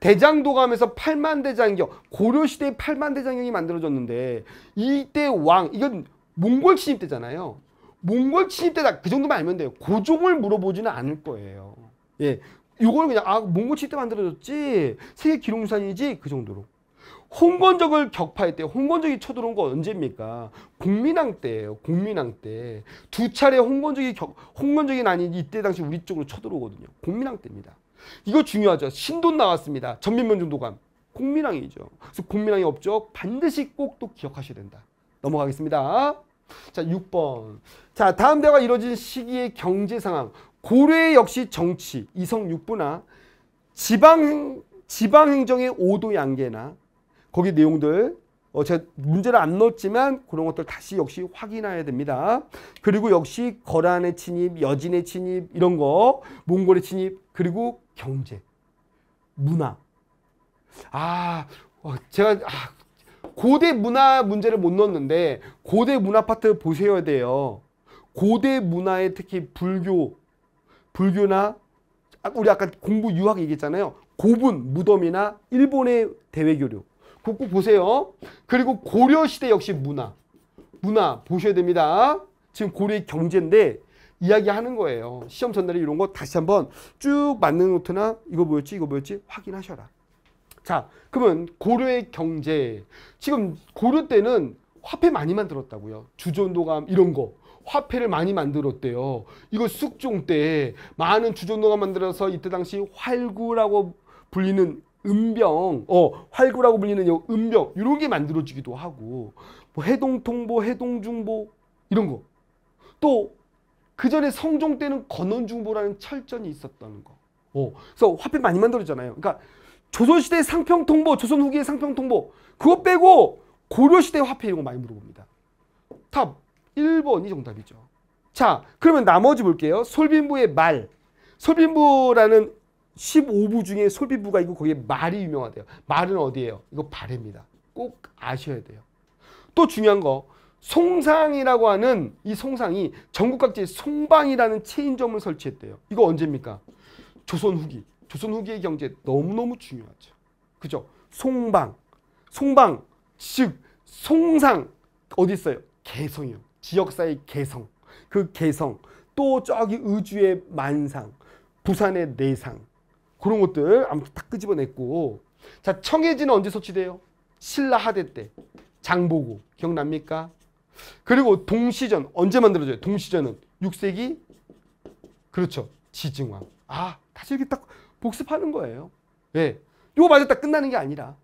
대장도감에서 팔만대장경, 고려시대의 팔만대장경이 만들어졌는데 이때 왕, 이건 몽골 침입 때잖아요. 몽골 침입 때다 그 정도만 알면 돼요. 고종을 물어보지는 않을 거예요. 예, 이걸 그냥 아 몽골 침입 때 만들어졌지 세계 기록유산이지 그 정도로. 홍건적을 격파했대요. 홍건적이 쳐들어온 거 언제입니까? 국민당 때예요. 국민당 때. 두 차례 홍건적이 격, 홍건적이 아닌 이때 당시 우리 쪽으로 쳐들어오거든요. 국민당 때입니다. 이거 중요하죠. 신돈 나왔습니다. 전민면중도감 국민당이죠. 그래서 국민당이 없죠. 반드시 꼭 또 기억하셔야 된다. 넘어가겠습니다. 자, 6번. 자, 다음 대화가 이루어진 시기의 경제 상황. 고려 역시 정치, 이성 육부나 지방 지방 행정의 오도 양계나 거기 내용들 어, 제가 문제를 안 넣었지만 그런 것들 다시 역시 확인해야 됩니다. 그리고 역시 거란의 침입, 여진의 침입 이런 거, 몽골의 침입, 그리고 경제, 문화. 아, 어, 제가 아, 고대 문화 문제를 못 넣었는데 고대 문화 파트 보셔야 돼요. 고대 문화에 특히 불교, 불교나 우리 아까 공부 유학 얘기했잖아요. 고분, 무덤이나 일본의 대외교류 꼭꼭 보세요. 그리고 고려시대 역시 문화. 문화 보셔야 됩니다. 지금 고려의 경제인데 이야기하는 거예요. 시험 전날에 이런 거 다시 한번 쭉 맞는 노트나 이거 뭐였지 이거 뭐였지 확인하셔라. 자 그러면 고려의 경제 지금 고려 때는 화폐 많이 만들었다고요. 주전도감 이런 거. 화폐를 많이 만들었대요. 이거 숙종 때 많은 주전도감 만들어서 이때 당시 활구라고 불리는 음병, 어, 활구라고 불리는 요 음병 이런 게 만들어지기도 하고 뭐 해동통보, 해동중보 이런 거. 또 그 전에 성종 때는 건원중보라는 철전이 있었다는 거. 어, 그래서 화폐 많이 만들었잖아요. 어 그러니까 조선시대 상평통보, 조선 후기의 상평통보 그거 빼고 고려시대 화폐 이런 거 많이 물어봅니다. 답 1번이 정답이죠. 자, 그러면 나머지 볼게요. 솔빈부의 말. 솔빈부라는 15부 중에 솔비부가 있고 거기에 말이 유명하대요. 말은 어디예요? 이거 발해입니다. 꼭 아셔야 돼요. 또 중요한 거 송상이라고 하는 이 송상이 전국 각지에 송방이라는 체인점을 설치했대요. 이거 언제입니까? 조선 후기. 조선 후기의 경제 너무너무 중요하죠. 그죠? 송방. 송방 즉 송상 어디 있어요? 개성이요. 지역사의 개성. 그 개성. 또 저기 의주의 만상. 부산의 내상. 그런 것들 아무튼 다 끄집어냈고 자 청해진은 언제 소치돼요? 신라 하대 때 장보고 기억납니까? 그리고 동시전 언제 만들어져요? 동시전은 6세기 그렇죠 지증왕 아 다시 이렇게 딱 복습하는 거예요 예 요거 마저 다 끝나는 게 아니라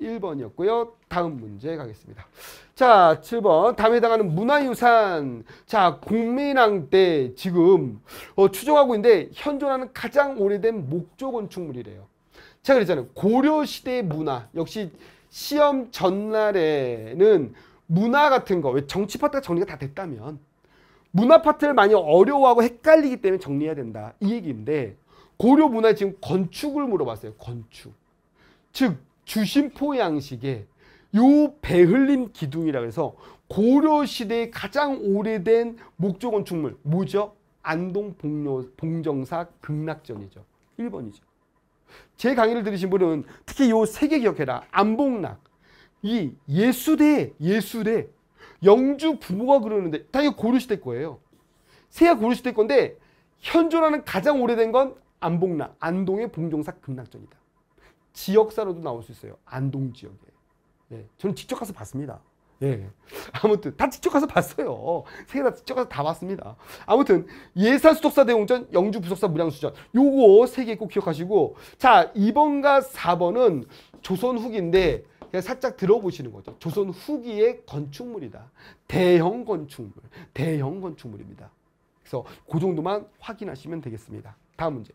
1번이었고요. 다음 문제 가겠습니다. 자, 7번. 다음에 해당하는 문화유산. 자, 국민왕 때 지금 어, 추정하고 있는데 현존하는 가장 오래된 목조 건축물이래요. 제가 그랬잖아요. 고려시대 문화. 역시 시험 전날에는 문화 같은 거, 왜 정치 파트가 정리가 다 됐다면 문화 파트를 많이 어려워하고 헷갈리기 때문에 정리해야 된다. 이 얘기인데 고려 문화에 지금 건축을 물어봤어요. 건축. 즉 주심포 양식에 요 배흘림 기둥이라 고 해서 고려 시대의 가장 오래된 목조 건축물 뭐죠? 안동 봉료, 봉정사 극락전이죠. 1번이죠. 제 강의를 들으신 분은 특히 요세개 기억해라. 안봉락, 이 예수대, 예수대, 영주 부모가 그러는데 다 이거 고려시대 거예요. 세야 고려시대 건데 현존하는 가장 오래된 건 안봉락, 안동의 봉정사 극락전이다. 지역사로도 나올 수 있어요. 안동 지역에. 네, 저는 직접 가서 봤습니다. 예. 아무튼 다 직접 가서 봤어요. 세 개 다 직접 가서 다 봤습니다. 아무튼 예산 수독사 대웅전, 영주 부속사 무량수전 요거 세 개 꼭 기억하시고 자, 2번과 4번은 조선 후기인데 그냥 살짝 들어보시는 거죠. 조선 후기의 건축물이다. 대형 건축물. 대형 건축물입니다. 그래서 그 정도만 확인하시면 되겠습니다. 다음 문제.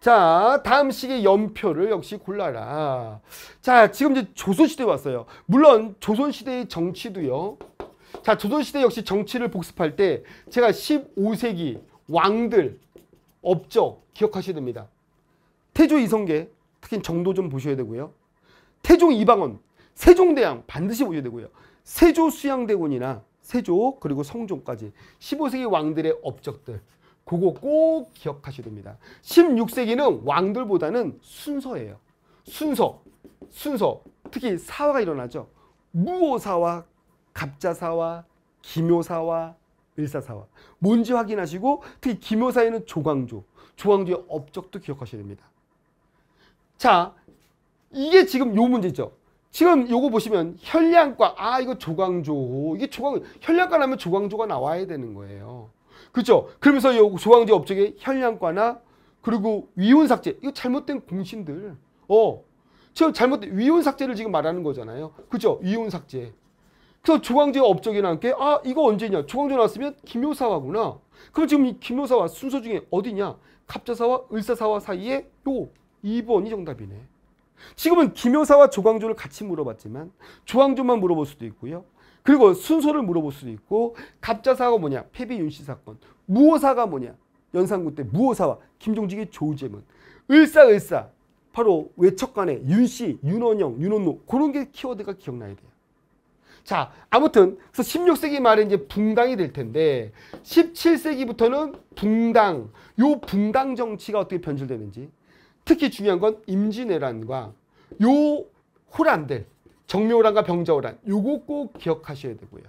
자, 다음 시기 연표를 역시 골라라. 자, 지금 이제 조선시대 왔어요. 물론 조선시대의 정치도요. 자, 조선시대 역시 정치를 복습할 때 제가 15세기 왕들, 업적 기억하셔야 됩니다. 태조 이성계, 특히 정도 좀 보셔야 되고요. 태종 이방원, 세종대왕 반드시 보셔야 되고요. 세조 수양대군이나 세조 그리고 성종까지 15세기 왕들의 업적들 그거 꼭 기억하셔야 됩니다. 16세기는 왕들보다는 순서예요. 순서, 순서. 특히 사화가 일어나죠. 무오사와, 갑자사와, 기묘사와, 을사사화. 뭔지 확인하시고 특히 기묘사에는 조광조, 조광조의 업적도 기억하셔야 됩니다. 자, 이게 지금 요 문제죠. 지금 요거 보시면 혈량과 아 이거 조광조 이게 조광 혈량과 나면 조광조가 나와야 되는 거예요. 그렇죠? 그러면서 조항제 업적의 현량과나 그리고 위온 삭제 이거 잘못된 공신들 어 지금 잘못된 위온 삭제를 지금 말하는 거잖아요. 그렇죠? 위온 삭제. 그래서 조광재 업적이나 함께 아 이거 언제냐? 조광재 나왔으면 김효사화구나. 그럼 지금 이 김효사화 순서 중에 어디냐? 갑자사와 을사사화 사이에 요 2번이 정답이네. 지금은 김효사와 조광조를 같이 물어봤지만 조광조만 물어볼 수도 있고요. 그리고 순서를 물어볼 수도 있고 갑자사가 뭐냐 폐비윤씨 사건 무호사가 뭐냐 연산군 때 무호사와 김종직의 조재문 을사을사 바로 외척간의 윤씨 윤원영 윤원노 그런 게 키워드가 기억나야 돼요. 자 아무튼 그래서 16세기 말에 이제 붕당이 될 텐데 17세기부터는 붕당 요 붕당 정치가 어떻게 변질되는지 특히 중요한 건 임진왜란과 요 호란들 정묘란과 병자호란 요거 꼭 기억하셔야 되고요.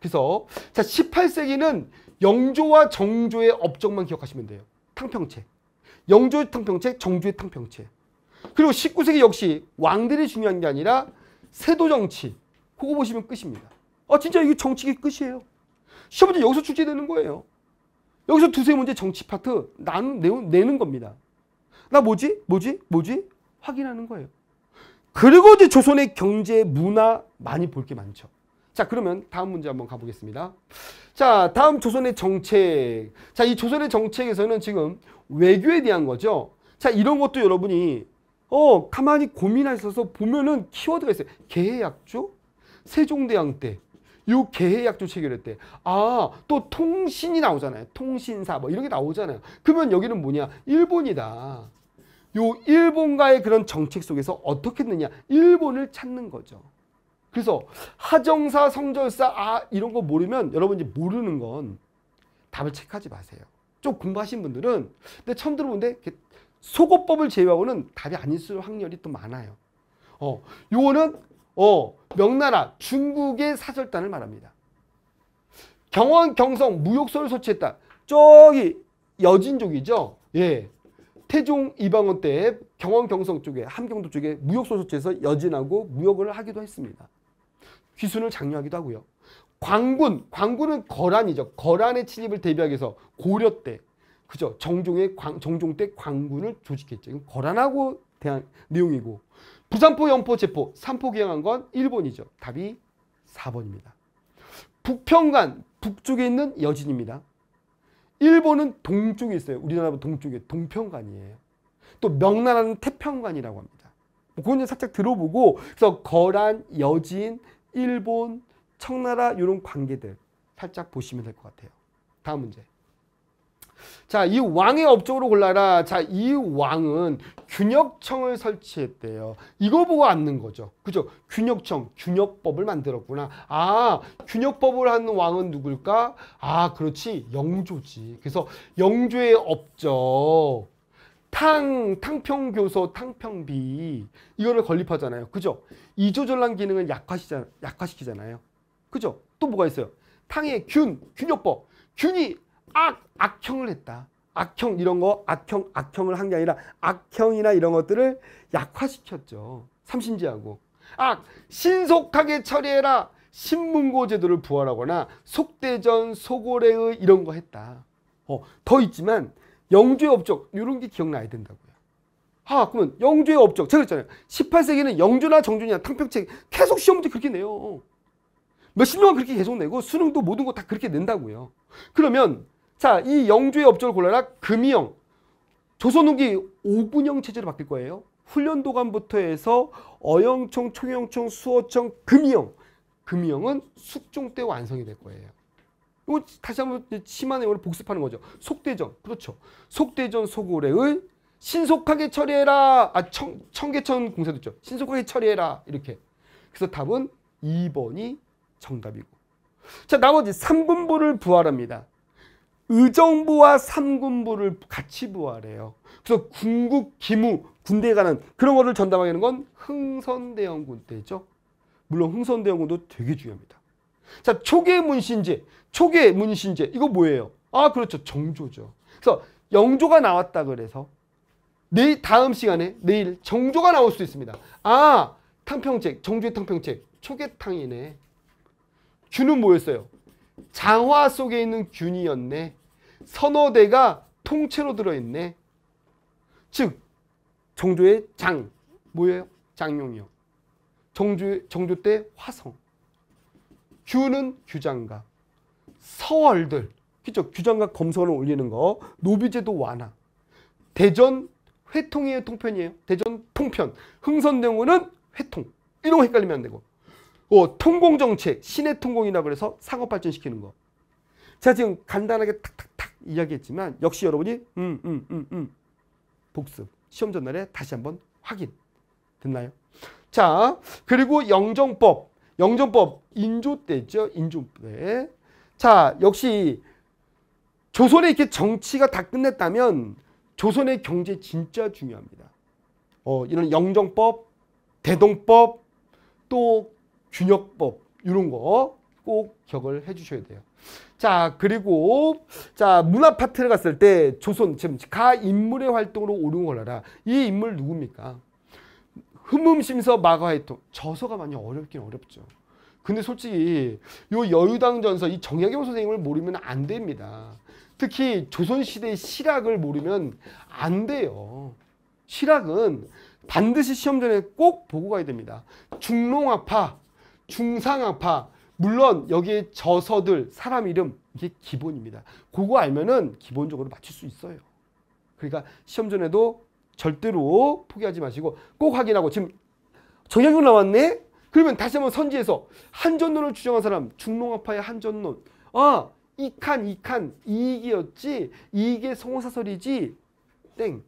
그래서 자 18세기는 영조와 정조의 업적만 기억하시면 돼요. 탕평체. 영조의 탕평체, 정조의 탕평체. 그리고 19세기 역시 왕들이 중요한 게 아니라 세도 정치. 그거 보시면 끝입니다. 아 진짜 이거 정치기 끝이에요. 시험지 여기서 출제되는 거예요. 여기서 두세 문제 정치 파트 나는 내는 겁니다. 나 뭐지? 뭐지? 뭐지? 확인하는 거예요. 그리고 이제 조선의 경제, 문화 많이 볼 게 많죠. 자, 그러면 다음 문제 한번 가보겠습니다. 자, 다음 조선의 정책. 자, 이 조선의 정책에서는 지금 외교에 대한 거죠. 자, 이런 것도 여러분이 어, 가만히 고민하셔서 보면은 키워드가 있어요. 개해약조, 세종대왕 때, 요 개해약조 체결할 때, 아, 또 통신이 나오잖아요. 통신사, 뭐 이런 게 나오잖아요. 그러면 여기는 뭐냐? 일본이다. 요 일본과의 그런 정책 속에서 어떻게 했느냐 일본을 찾는 거죠. 그래서 하정사 성절사 아 이런 거 모르면 여러분 이제 모르는 건 답을 체크하지 마세요. 좀 공부하신 분들은 근데 처음 들어보는데 속어법을 제외하고는 답이 아닐 수 확률이 또 많아요. 어, 요거는 어, 명나라 중국의 사절단을 말합니다. 경원 경성 무역소를 설치했다 저기 여진족이죠. 예. 태종 이방원 때 경원 경성 쪽에 함경도 쪽에 무역 소속지에서 여진하고 무역을 하기도 했습니다. 귀순을 장려하기도 하고요. 광군, 광군은 거란이죠. 거란의 침입을 대비하기 위해서 고려 때 그죠? 정종의 광, 정종 때 광군을 조직했죠. 거란하고 대한 내용이고 부산포, 영포, 제포, 삼포 기행한 건 일본이죠. 답이 4번입니다. 북평간 북쪽에 있는 여진입니다. 일본은 동쪽에 있어요. 우리나라보다 동쪽에 동평관이에요. 또 명나라는 태평관이라고 합니다. 뭐 그건 살짝 들어보고 그래서 거란, 여진, 일본, 청나라 이런 관계들 살짝 보시면 될 것 같아요. 다음 문제. 자, 이 왕의 업적으로 골라라. 자, 이 왕은 균역청을 설치했대요. 이거 보고 앉는 거죠. 그죠? 균역청, 균역법을 만들었구나. 아, 균역법을 하는 왕은 누굴까? 아, 그렇지. 영조지. 그래서 영조의 업적. 탕, 탕평교소, 탕평비. 이거를 건립하잖아요. 그죠? 이조전란 기능을 약화시키잖아요. 그죠? 또 뭐가 있어요? 탕의 균, 균역법. 균이 악, 악형을 했다. 악형 이런 거 악형 악형을 한 게 아니라 악형이나 이런 것들을 약화시켰죠. 삼신제하고 아 신속하게 처리해라. 신문고 제도를 부활하거나 속대전 소고래의 이런 거 했다. 어, 더 있지만 영주의 업적 이런 게 기억나야 된다고요. 아 그러면 영주의 업적 제가 그랬잖아요. 18세기는 영주나 정주냐 탕평책 계속 시험 문제 그렇게 내요. 몇십 년간 그렇게 계속 내고 수능도 모든 거 다 그렇게 낸다고요. 그러면 자, 이 영주의 업적을 골라라. 금이형 조선후기 5군형 체제로 바뀔 거예요. 훈련도감부터 해서 어영청, 총영청, 수어청, 금이영. 금이영은 숙종 때 완성이 될 거예요. 이거 다시 한 번 심한 내용을 복습하는 거죠. 속대전. 그렇죠. 속대전 소고래의 신속하게 처리해라. 아, 청, 청계천 공사도 있죠. 신속하게 처리해라. 이렇게. 그래서 답은 2번이 정답이고. 자, 나머지 3분부를 부활합니다. 의정부와 삼군부를 같이 부활해요. 그래서 군국 기무 군대에 가는 그런 거를 전담하는 건 흥선대원군 때죠. 물론 흥선대원군도 되게 중요합니다. 자 초계 문신제 초계 문신제 이거 뭐예요? 아 그렇죠 정조죠. 그래서 영조가 나왔다 그래서 내일 다음 시간에 내일 정조가 나올 수 있습니다. 아 탕평책 정조의 탕평책 초계탕이네. 주는 뭐였어요? 장화 속에 있는 균이었네. 서너 대가 통째로 들어있네. 즉 정조의 장 뭐예요? 장용이요. 정조 정조 때 화성. 규는 규장각. 서월들 그죠? 규장각 검성을 올리는 거. 노비제도 완화. 대전 회통이에요, 통편이에요? 대전 통편. 흥선대원은 회통. 이런 거 헷갈리면 안 되고. 어, 통공 정책, 시내 통공이라 그래서 상업 발전시키는 거. 제가 지금 간단하게 탁탁탁 이야기했지만 역시 여러분이 음, 음, 음, 음. 복습. 시험 전날에 다시 한번 확인. 됐나요? 자, 그리고 영정법. 영정법 인조 때죠. 인조 때. 자, 역시 조선의 이렇게 정치가 다 끝냈다면 조선의 경제 진짜 중요합니다. 어, 이런 영정법, 대동법, 또 균역법 이런 거 꼭 기억을 해주셔야 돼요. 자 그리고 자 문화 파트를 갔을 때 조선 지금 가 인물의 활동으로 옳은 걸 알아. 이 인물 누굽니까? 흠흠심서 마가회통 저서가 많이 어렵긴 어렵죠. 근데 솔직히 요 여유당 전서 이 정약용 선생님을 모르면 안 됩니다. 특히 조선시대 실학을 모르면 안 돼요. 실학은 반드시 시험 전에 꼭 보고 가야 됩니다. 중롱학파 중상아파 물론 여기에 저서들 사람 이름 이게 기본입니다. 그거 알면은 기본적으로 맞출 수 있어요. 그러니까 시험 전에도 절대로 포기하지 마시고 꼭 확인하고 지금 정약용 나왔네? 그러면 다시 한번 선지에서 한전론을 주장한 사람 중농아파의 한전론 아 이칸 이칸 이익이었지 이익의 성호사설이지 땡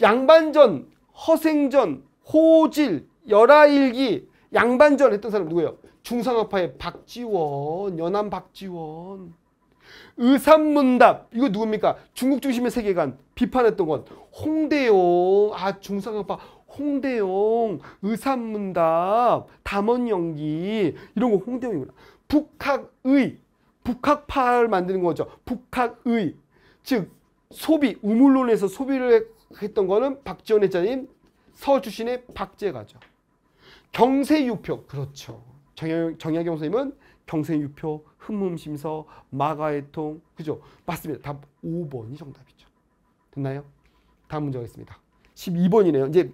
양반전 허생전 호질 열하일기 양반전 했던 사람 누구예요? 중산업파의 박지원, 연암 박지원. 의산문답 이거 누굽니까? 중국 중심의 세계관 비판했던 건 홍대용 아 중상학파 홍대용 의산문답 담원 연기 이런 거 홍대용이구나 북학의 북학파를 만드는 거죠 북학의 즉 소비 우물론에서 소비를 했던 거는 박지원 회장님 서울 출신의 박재가죠 경세유표 그렇죠. 정약, 용 선생님은 경세유표, 흠흠심서, 마가의통 그죠? 맞습니다. 답 5번이 정답이죠. 됐나요? 다음 문제 가겠습니다. 12번이네요. 이제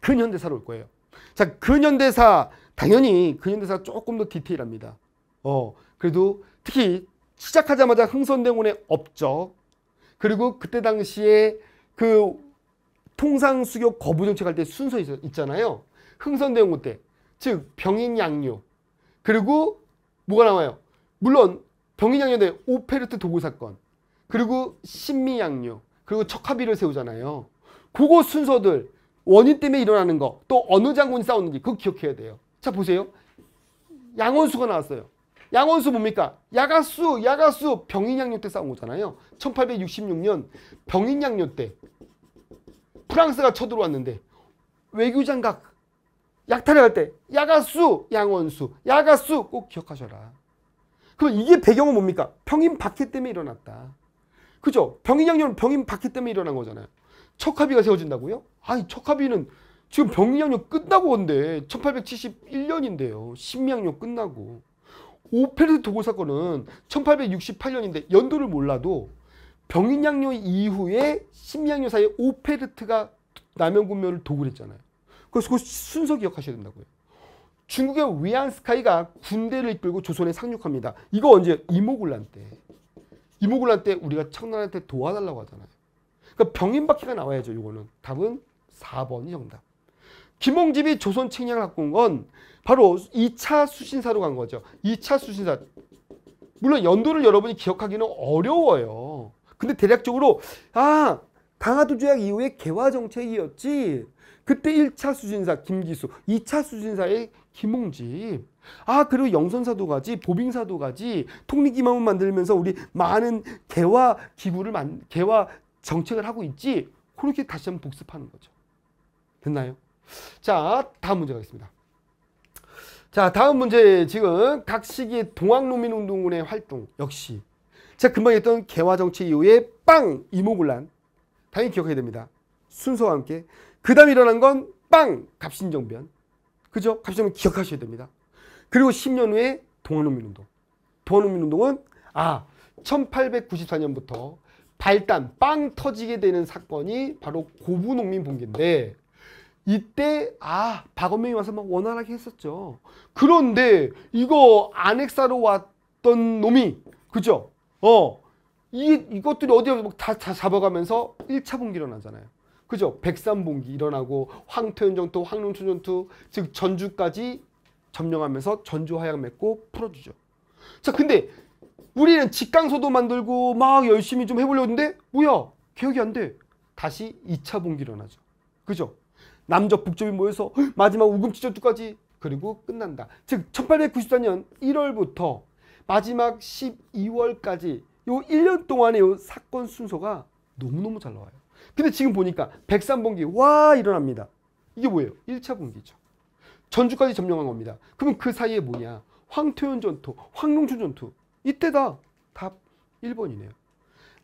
근현대사로 올 거예요. 자, 근현대사 당연히 근현대사 조금 더 디테일합니다. 어, 그래도 특히 시작하자마자 흥선대원의 업적 그리고 그때 당시에 그 통상수교 거부 정책 할 때 순서 있잖아요. 흥선대원군때 즉 병인양요 그리고 뭐가 나와요? 물론 병인양요대 오페르트 도구 사건 그리고 신미양요 그리고 척합비를 세우잖아요. 그거 순서들 원인 때문에 일어나는 거또 어느 장군이 싸우는지 그거 기억해야 돼요. 자 보세요. 양원수가 나왔어요. 양원수 뭡니까? 야가수, 야가수 병인양요 때 싸운 거잖아요. 1866년 병인양요 때 프랑스가 쳐들어왔는데 외교장각 약탈을 할때 야가수, 양원수, 야가수 꼭 기억하셔라. 그럼 이게 배경은 뭡니까? 병인 박해 때문에 일어났다. 그죠? 병인 양념은 병인 박해 때문에 일어난 거잖아요. 척합의가 세워진다고요? 아니 척합의는 지금 병인양요 끝나고 온데 1871년인데요. 신미양요 끝나고 오페르트 도굴 사건은 1868년인데 연도를 몰라도 병인양요 이후에 신미양요 사이에 오페르트가 남영군묘를 도굴했잖아요. 그래서 그 순서 기억하셔야 된다고요. 중국의 위안스카이가 군대를 이끌고 조선에 상륙합니다. 이거 언제? 이모군란 때. 이모군란 때 우리가 청나라한테 도와달라고 하잖아요. 그러니까 병인박해가 나와야죠. 이거는 답은 4번이 정답. 김홍집이 조선 책략을 갖고 온 건 바로 2차 수신사로 간 거죠. 2차 수신사. 물론 연도를 여러분이 기억하기는 어려워요. 근데 대략적으로 아 강화도 조약 이후에 개화 정책이었지 그때 1차 수진사 김기수, 2차 수진사의김홍지아 그리고 영선사도 가지, 보빙사도 가지, 통리기마문 만들면서 우리 많은 개화 기구를 만, 개화 정책을 하고 있지. 그렇게 다시 한번 복습하는 거죠. 됐나요? 자, 다음 문제 가겠습니다. 자, 다음 문제 지금 각 시기의 동학농민운동군의 활동 역시 제가 금방 했던 개화정책 이후에 빵! 이모군란 당연히 기억해야 됩니다. 순서와 함께 그 다음 에 일어난 건 빵! 갑신정변. 그죠? 갑신정변 기억하셔야 됩니다. 그리고 10년 후에 동원민운동. 동원민운동은 아 1894년부터 발단 빵 터지게 되는 사건이 바로 고부농민 봉기인데 이때 아 박원명이 와서 막 원활하게 했었죠. 그런데 이거 안핵사로 왔던 놈이 그죠? 어 이, 이것들이 어디에 막다 뭐 다 잡아가면서 1차 봉기 일어나잖아요. 그죠? 백삼봉기 일어나고 황태현 전투, 황룡초 전투, 즉 전주까지 점령하면서 전주 화약 맺고 풀어주죠. 자, 근데 우리는 직강서도 만들고 막 열심히 좀 해보려고 했는데 뭐야? 개혁이 안 돼. 다시 2차 봉기 일어나죠. 그죠? 남접 북접이 모여서 마지막 우금치 전투까지 그리고 끝난다. 즉 1894년 1월부터 마지막 12월까지 요 1년 동안의 요 사건 순서가 너무너무 잘 나와요. 근데 지금 보니까 103분기 와 일어납니다. 이게 뭐예요? 1차 분기죠. 전주까지 점령한 겁니다. 그럼 그 사이에 뭐냐? 황태현 전투, 황룡춘 전투. 이때다. 답 1번이네요.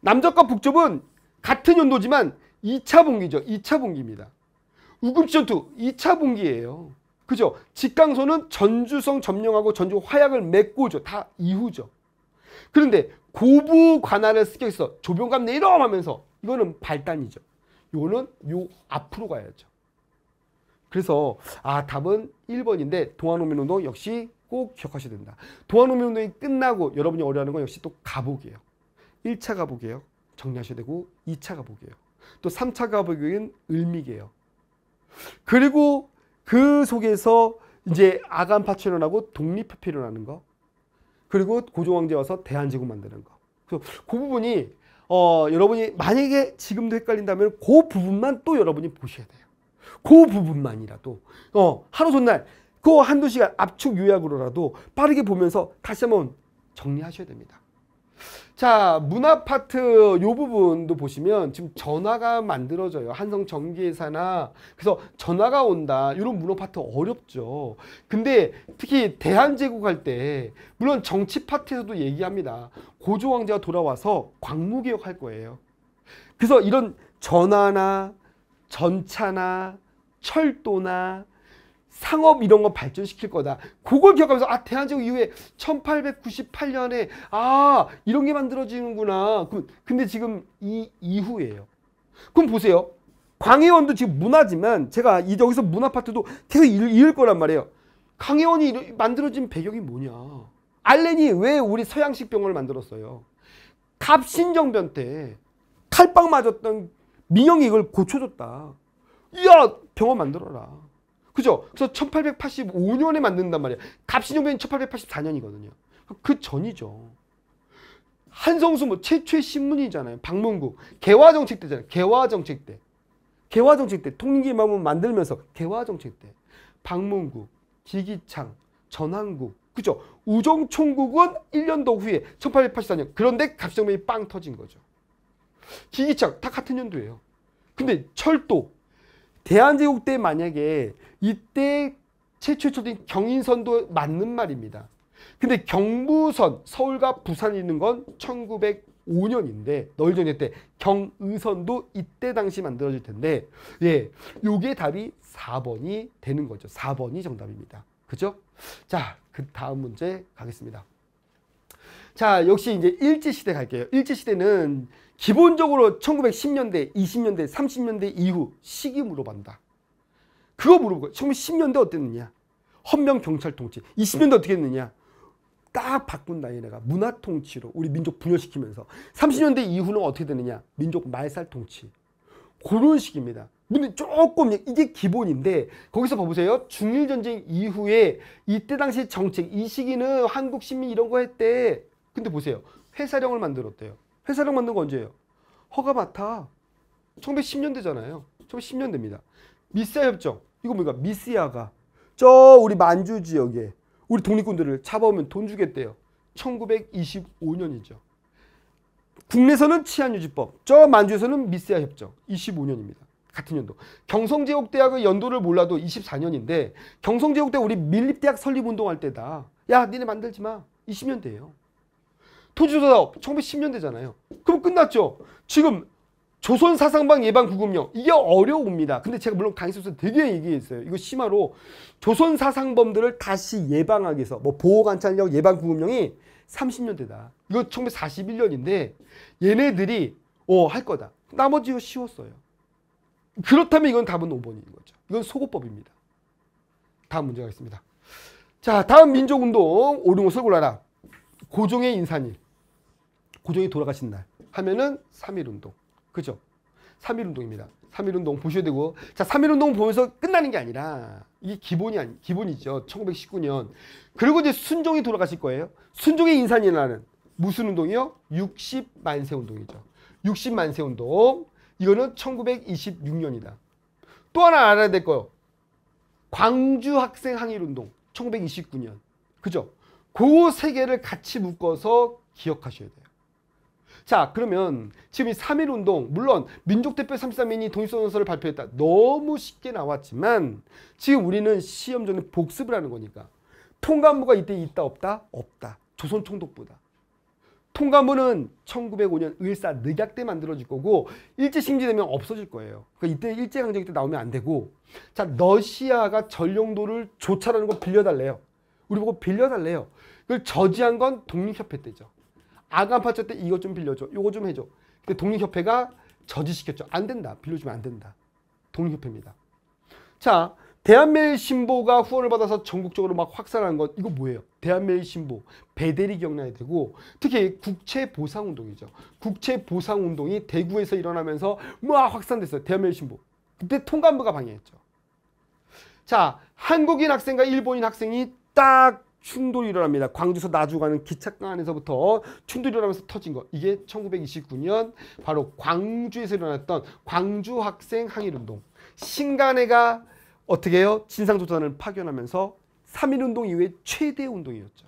남쪽과 북쪽은 같은 연도지만 2차 분기죠. 2차 분기입니다. 우금치 전투 2차 분기예요. 그죠? 직강소는 전주성 점령하고 전주 화약을 메고죠다 이후죠. 그런데 고부 관할을 쓰여있어 조병감 내일어 하면서 이거는 발단이죠. 요거는 요 앞으로 가야죠. 그래서 아 답은 1번인데 동아노민운동 역시 꼭 기억하셔야 된다. 동아노민운동이 끝나고 여러분이 어려워하는 건 역시 또 가복이에요. 1차 가복이에요. 정리하셔야 되고 2차 가복이에요. 또 3차 가복은 을미계예요. 그리고 그 속에서 이제 아간파치 일어나고 독립협회 일어나는 거 그리고 고종왕제 와서 대한제국 만드는 거. 그 부분이 어, 여러분이 만약에 지금도 헷갈린다면 그 부분만 또 여러분이 보셔야 돼요. 그 부분만이라도 어, 하루 전날 그 한두 시간 압축 요약으로라도 빠르게 보면서 다시 한번 정리하셔야 됩니다. 자, 문화파트요 부분도 보시면 지금 전화가 만들어져요. 한성전기회사나 그래서 전화가 온다. 이런 문화파트 어렵죠. 근데 특히 대한제국 할 때 물론 정치 파트에서도 얘기합니다. 고조 왕제가 돌아와서 광무개혁 할 거예요. 그래서 이런 전화나 전차나 철도나 상업 이런 거 발전시킬 거다. 그걸 기억하면서 아 대한제국 이후에 1898년에 아 이런 게 만들어지는구나. 그, 근데 지금 이이후에요 그럼 보세요. 광해원도 지금 문화지만 제가 이 여기서 문화 파트도 계속 이을 거란 말이에요. 광해원이 만들어진 배경이 뭐냐. 알렌이 왜 우리 서양식 병원을 만들었어요. 갑신정변 때 칼빵 맞았던 민영이 이걸 고쳐줬다. 야 병원 만들어라. 그죠? 그래서 1885년에 만든단 말이야. 갑신정변이 1884년이거든요. 그 전이죠. 한성수 뭐 최초의 신문이잖아요. 박문국 개화 정책 때잖아요. 개화 정책 때. 개화 정책 때 통일기 망음을 만들면서 개화 정책 때. 박문국 기기창, 전환국 그죠? 우정총국은 1년 도 후에 1884년. 그런데 갑신정변이 빵 터진 거죠. 기기창 다 같은 연도예요. 근데 철도 대한제국 때 만약에 이때 최초에 초딩 경인선도 맞는 말입니다. 근데 경부선 서울과 부산이 있는 건 1905년인데 널전에때 경의선도 이때 당시 만들어질 텐데 예 요게 답이 4번이 되는 거죠. 4번이 정답입니다. 그죠? 자, 그 다음 문제 가겠습니다. 자, 역시 이제 일제시대 갈게요. 일제시대는 기본적으로 1910년대, 20년대, 30년대 이후 시기 물어본다. 그거 물어보고 1910년대 어땠느냐? 헌명 경찰 통치. 20년대 어떻게 했느냐? 딱 바꾼다 얘네가 문화 통치로 우리 민족 분열시키면서 30년대 이후는 어떻게 되느냐? 민족 말살 통치. 그런 식입니다. 근데 조금 이게 기본인데 거기서 봐보세요. 중일전쟁 이후에 이때 당시 정책 이 시기는 한국 시민 이런 거 했대. 근데 보세요. 회사령을 만들었대요. 회사랑 만든 거 언제예요? 허가 맡아. 1910년대잖아요. 1910년대입니다. 미스야 협정. 이거 뭐니까 미스야가 저 우리 만주 지역에 우리 독립군들을 잡아오면 돈 주겠대요. 1925년이죠. 국내에서는 치안유지법, 저 만주에서는 미스야 협정 25년입니다. 같은 연도. 경성제국대학의 연도를 몰라도 24년인데 경성제국대 우리 밀립대학 설립운동할 때다. 야 니네 만들지 마. 20년대예요. 토지조사업 1910년대잖아요. 그럼 끝났죠. 지금 조선 사상방 예방 구금령 이게 어려웁니다. 근데 제가 물론 강의수에서 되게 얘기했어요. 이거 심화로 조선 사상범들을 다시 예방하기 위해서 뭐 보호 관찰력 예방 구금령이 30년대다. 이거 1941년인데 얘네들이 어 할 거다. 나머지 이거 쉬웠어요. 그렇다면 이건 답은 5번인 거죠. 이건 소고법입니다. 다음 문제가 있습니다. 자, 다음 민족운동 오룡을 골라라. 고종의 인산일 고종이 돌아가신 날 하면은 3.1운동 그죠? 3.1운동입니다. 3.1운동 보셔야 되고 자 3.1운동 보면서 끝나는 게 아니라 이게 기본이 아니 기본이죠. 1919년 그리고 이제 순종이 돌아가실 거예요. 순종의 인산이라는 무슨 운동이요? 60만세 운동이죠. 60만세 운동 이거는 1926년이다. 또 하나 알아야 될 거요. 광주 학생 항일 운동 1929년 그죠? 그세 개를 같이 묶어서 기억하셔야 돼요. 자 그러면 지금 이3.1 운동 물론 민족대표 33인이 독립선언서를 발표했다. 너무 쉽게 나왔지만 지금 우리는 시험 전에 복습을 하는 거니까 통감부가 이때 있다 없다? 없다. 조선총독부다. 통감부는 1905년 을사 늑약 때 만들어질 거고 일제신지 되면 없어질 거예요. 그러니까 이때 일제강점기 때 나오면 안 되고 자 러시아가 전령도를 조차라는 거 빌려달래요. 우리 보고 빌려달래요. 그걸 저지한 건 독립협회 때죠. 아간파차 때 이거 좀 빌려줘. 이거 좀 해줘. 근데 독립협회가 저지시켰죠. 안 된다. 빌려주면 안 된다. 독립협회입니다. 자, 대한매일신보가 후원을 받아서 전국적으로 막 확산하는 것 이거 뭐예요? 대한매일신보 배대리 경량이 되고 특히 국채보상운동이죠. 국채보상운동이 대구에서 일어나면서 막 확산됐어요. 대한매일신보. 그때 통감부가 방해했죠. 자, 한국인 학생과 일본인 학생이 딱 충돌이 일어납니다. 광주에서 나주 가는 기차강 안에서부터 충돌이 일어나면서 터진 거. 이게 1929년 바로 광주에서 일어났던 광주 학생 항일운동. 신간회가 어떻게 해요? 진상조사단을 파견하면서 3.1운동 이후에 최대 운동이었죠.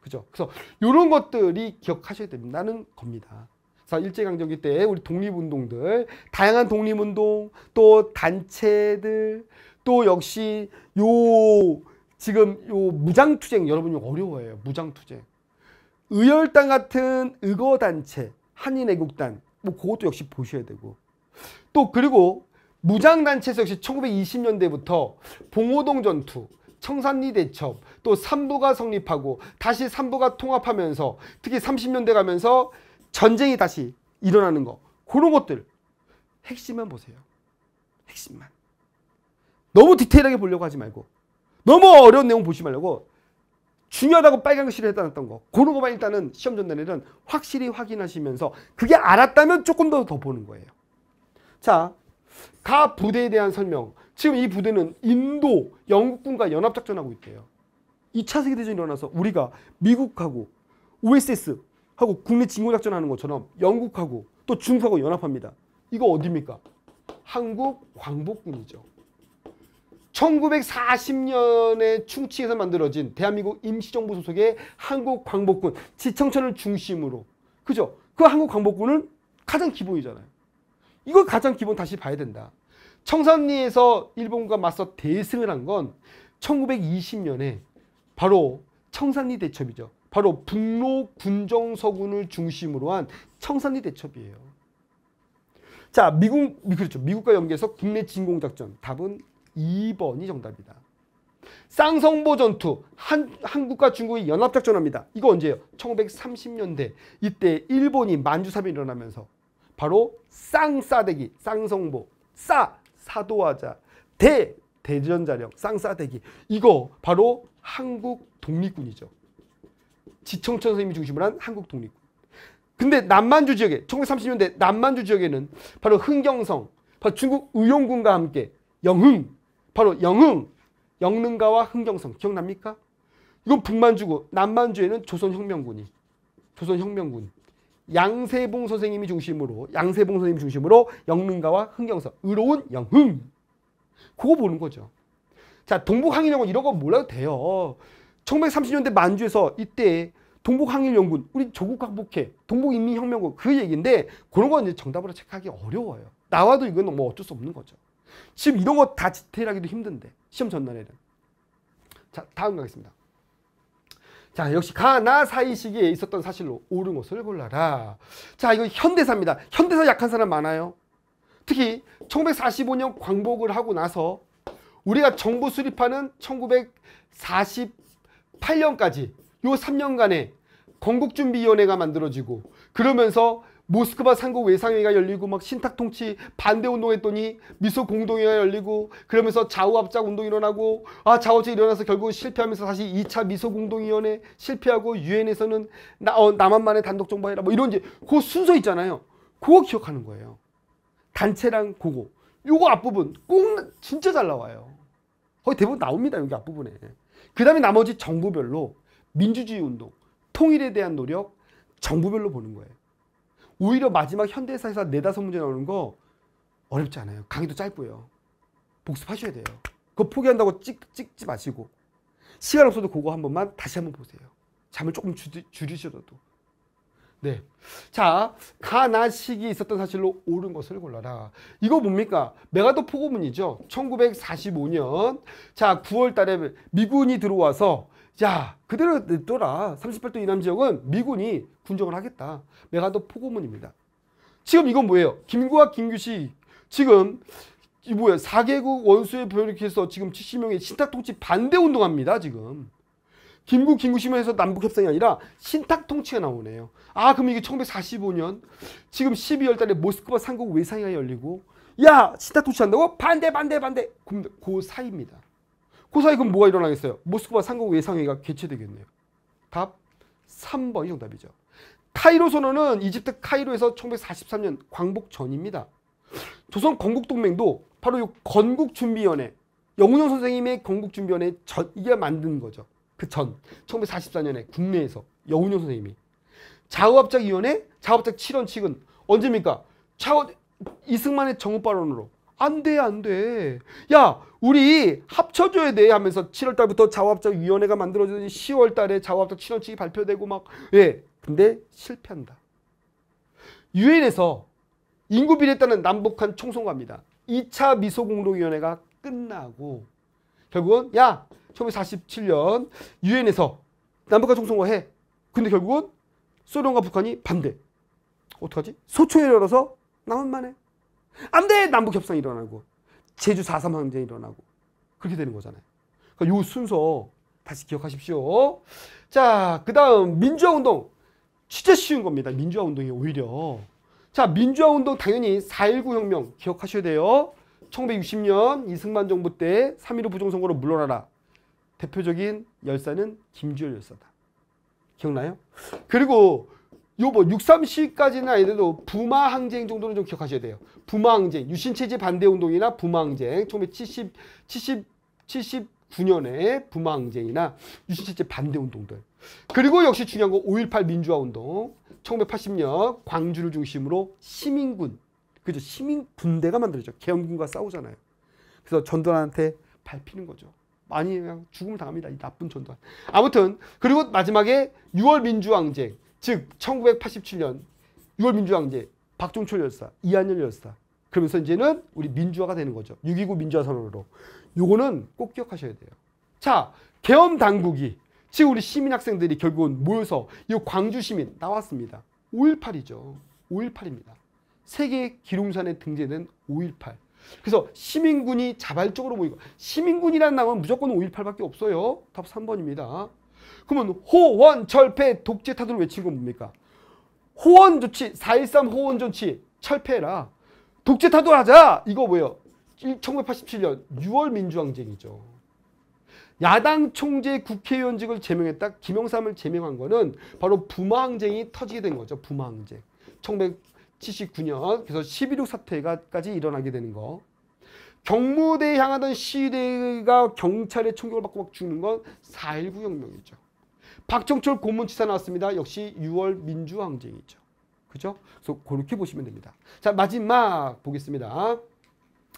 그죠? 그래서 이런 것들이 기억하셔야 된다는 겁니다. 그래서 일제강점기 때 우리 독립운동들, 다양한 독립운동, 또 단체들, 또 역시 요 지금 요 무장투쟁 여러분 이 어려워요. 무장투쟁. 의열당 같은 의거단체, 한인애국단 뭐 그것도 역시 보셔야 되고 또 그리고 무장단체에서 역시 1920년대부터 봉오동 전투, 청산리 대첩, 또 삼부가 성립하고 다시 삼부가 통합하면서 특히 30년대 가면서 전쟁이 다시 일어나는 거 그런 것들 핵심만 보세요. 핵심만. 너무 디테일하게 보려고 하지 말고 너무 어려운 내용 보지 말라고 중요하다고 빨간 글씨를 해놨던 거 그런 것만 일단은 시험 전날에는 확실히 확인하시면서 그게 알았다면 조금 더 더 보는 거예요. 자, 가 부대에 대한 설명. 지금 이 부대는 인도 영국군과 연합작전하고 있대요. 2차 세계대전이 일어나서 우리가 미국하고 OSS하고 국내 진공작전 하는 것처럼 영국하고 또 중국하고 연합합니다. 이거 어디입니까? 한국 광복군이죠. 1940년에 충칭에서 만들어진 대한민국 임시정부 소속의 한국 광복군 지청천을 중심으로 그죠? 그 한국 광복군은 가장 기본이잖아요. 이거 가장 기본 다시 봐야 된다. 청산리에서 일본과 맞서 대승을 한 건 1920년에 바로 청산리 대첩이죠. 바로 북로 군정서군을 중심으로 한 청산리 대첩이에요. 자, 미국 그렇죠. 미국과 연계해서 국내 진공 작전. 답은 2번이 정답입니다. 쌍성보 전투 한, 한국과 중국이 연합작전합니다. 이거 언제예요? 1930년대 이때 일본이 만주삼이 일어나면서 바로 쌍싸대기 쌍성보 싸 사도하자 대 대전자령 쌍싸대기 이거 바로 한국 독립군이죠. 지청천 선생님이 중심으로 한 한국 독립군. 근데 남만주 지역에 1930년대 남만주 지역에는 바로 흥경성 바로 중국 의용군과 함께 영흥 바로 영흥, 영릉가와 흥경성 기억납니까? 이건 북만주고 남만주에는 조선혁명군이 조선혁명군 양세봉 선생님이 중심으로 양세봉 선생님 중심으로 영릉가와 흥경성 의로운 영흥 그거 보는 거죠. 자 동북항일연군 이런 거 몰라도 돼요. 1930년대 만주에서 이때 동북항일연군 우리 조국 강복회 동북인민혁명군 그 얘기인데 그런 건 이제 정답으로 체크하기 어려워요. 나와도 이건 뭐 어쩔 수 없는 거죠. 지금 이런 거다 디테일하기도 힘든데 시험 전날에는 자 다음 가겠습니다 자 역시 가나 사이 시기에 있었던 사실로 옳은 것을 골라라 자 이거 현대사입니다 현대사 약한 사람 많아요 특히 1945년 광복을 하고 나서 우리가 정부 수립하는 1948년까지 요 3년간에 건국준비위원회가 만들어지고 그러면서 모스크바 상국 외상회의가 열리고 막 신탁 통치 반대 운동했더니 미소 공동회가 열리고 그러면서 좌우 합작 운동 일어나고 아 좌우제 일어나서 결국 실패하면서 다시 2차 미소 공동위원회 실패하고 유엔에서는 나 어, 남한만의 단독 정부해라 뭐 이런 이제 그 순서 있잖아요. 그거 기억하는 거예요. 단체랑 그거 요거 앞부분 꼭 진짜 잘 나와요. 거의 대부분 나옵니다 여기 앞부분에. 그 다음에 나머지 정부별로 민주주의 운동, 통일에 대한 노력 정부별로 보는 거예요. 오히려 마지막 현대사에서 네다섯 문제 나오는 거 어렵지 않아요. 강의도 짧고요. 복습하셔야 돼요. 그거 포기한다고 찍, 찍지 마시고 시간 없어도 그거 한 번만 다시 한 번 보세요. 잠을 조금 줄, 줄이셔도. 네. 자, 가나식이 있었던 사실로 옳은 것을 골라라. 이거 뭡니까? 메가도 포고문이죠. 1945년. 자, 9월 달에 미군이 들어와서 야 그대로 냈더라 38도 이남 지역은 미군이 군정을 하겠다 메가도 포고문입니다 지금 이건 뭐예요 김구와 김규식 지금 이 뭐야 4개국 원수에 변력해서 지금 70명의 신탁통치 반대 운동합니다 지금 김구 김구시면에서 남북협상이 아니라 신탁통치가 나오네요 아 그럼 이게 1945년 지금 12월 달에 모스크바 삼국 외상회가 열리고 야 신탁통치 한다고 반대 반대 반대 그 사이입니다 그 사이 그럼 뭐가 일어나겠어요? 모스크바 상공 외상회의가 개최되겠네요. 답 3번이 정답이죠. 카이로 선언은 이집트 카이로에서 1943년 광복 전입니다. 조선 건국동맹도 바로 이 건국준비위원회 영훈영 선생님의 건국준비위원회 전 이게 만든 거죠. 그 전 1944년에 국내에서 영훈영 선생님이 자우합작위원회 자우합작 7원칙은 언제입니까? 차원 이승만의 정우 발언으로 안 돼, 안 돼. 야, 우리 합쳐줘야 돼 하면서 7월 달부터 자원합작 위원회가 만들어지더니 10월 달에 자원합작 7월치이 발표되고 막 예. 근데 실패한다. 유엔에서 인구 비례했다는 남북한 총선입니다 2차 미소공동위원회가 끝나고 결국은 야 1947년 유엔에서 남북한 총선거 해. 근데 결국은 소련과 북한이 반대. 어떡하지? 소총에 열어서 나만 만해. 안 돼! 남북협상 이 일어나고, 제주 4.3 항쟁 이 일어나고, 그렇게 되는 거잖아요. 그러니까 요 순서 다시 기억하십시오. 자, 그 다음, 민주화운동. 진짜 쉬운 겁니다. 민주화운동이 오히려. 자, 민주화운동 당연히 4.19 혁명 기억하셔야 돼요. 1960년 이승만 정부 때 3.15 부정선거로 물러나라. 대표적인 열사는 김주열 열사다. 기억나요? 그리고 요뭐 6.3시까지는 아니더라도 부마 항쟁 정도는 좀 기억하셔야 돼요. 부마 항쟁, 유신체제 반대 운동이나 부마 항쟁, 1970, 70, 79년에 부마 쟁이나 유신체제 반대 운동들. 그리고 역시 중요한 건 5.18 민주화 운동, 1980년 광주를 중심으로 시민군, 그죠? 시민 군대가 만들어져. 개헌군과 싸우잖아요. 그래서 전두환한테 밟히는 거죠. 많이 그냥 죽음을 당합니다. 이 나쁜 전두환. 아무튼 그리고 마지막에 6월 민주항쟁 즉 1987년 6월 민주항제 박종철 열사, 이한열 열사. 그러면서 이제는 우리 민주화가 되는 거죠. 6.29 민주화 선언으로. 요거는 꼭 기억하셔야 돼요. 자, 개헌 당국이 지 우리 시민 학생들이 결국은 모여서 이 광주 시민 나왔습니다. 5.18이죠. 5.18입니다. 세계 기록산에 등재된 5.18. 그래서 시민군이 자발적으로 모이고 시민군이라는 나은 무조건 5.18밖에 없어요. 답 3번입니다. 그러면 호원 철폐 독재 타도를 외친 건 뭡니까? 호원 조치 4.13 호원 조치 철폐라 독재 타도하자 이거 뭐예요? 1987년 6월 민주항쟁이죠. 야당 총재 국회의원직을 제명했다 김영삼을 제명한 거는 바로 부마항쟁이 터지게 된 거죠. 부마항쟁. 1979년 그래서 11.6 사태까지 일어나게 되는 거. 경무대에 향하던 시위대가 경찰의 총격을 받고 막 죽는 건 4.19 혁명이죠. 박정철 고문치사 나왔습니다. 역시 6월 민주항쟁이죠. 그죠? 그래서 그렇게 보시면 됩니다. 자, 마지막 보겠습니다.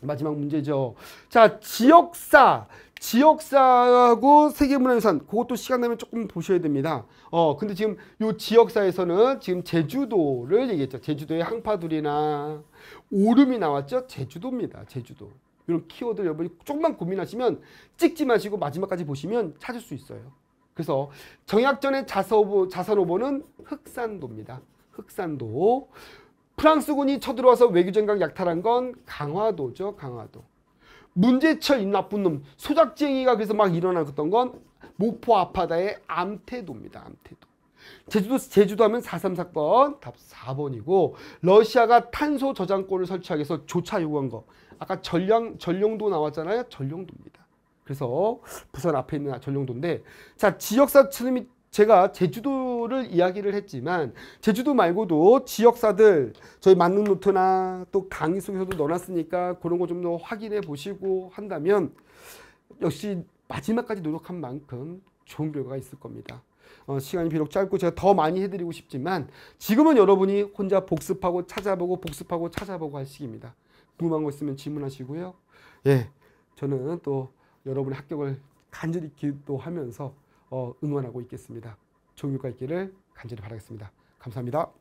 마지막 문제죠. 자, 지역사. 지역사하고 세계문화유산. 그것도 시간 되면 조금 보셔야 됩니다. 어, 근데 지금 요 지역사에서는 지금 제주도를 얘기했죠. 제주도의 항파둘이나 오름이 나왔죠. 제주도입니다. 제주도. 이런 키워드 여러분이 조금만 고민하시면 찍지 마시고 마지막까지 보시면 찾을 수 있어요. 그래서 정약전의 자서보, 자산오보는 흑산도입니다. 흑산도. 프랑스군이 쳐들어와서 외교전강 약탈한 건 강화도죠. 강화도. 문제철 이 나쁜 놈 소작쟁이가 그래서 막 일어나던 건 목포 앞바다의 암태도입니다. 암태도. 제주도 제주도 하면 4.3 사건 답 4번이고 러시아가 탄소 저장권을 설치하기 위해서 조차 요구한 거 아까 전령 전령도 나왔잖아요 전령도입니다. 그래서 부산 앞에 있는 전용도인데 자 지역사처럼 제가 제주도를 이야기를 했지만 제주도 말고도 지역사들 저희 만능 노트나 또 강의 속에서도 넣어놨으니까 그런 거 좀 더 확인해 보시고 한다면 역시 마지막까지 노력한 만큼 좋은 결과가 있을 겁니다. 어, 시간이 비록 짧고 제가 더 많이 해드리고 싶지만 지금은 여러분이 혼자 복습하고 찾아보고 복습하고 찾아보고 할 시기입니다. 궁금한 거 있으면 질문하시고요. 예, 저는 또 여러분의 합격을 간절히 기도하면서 어, 응원하고 있겠습니다. 종유가 있기를 간절히 바라겠습니다. 감사합니다.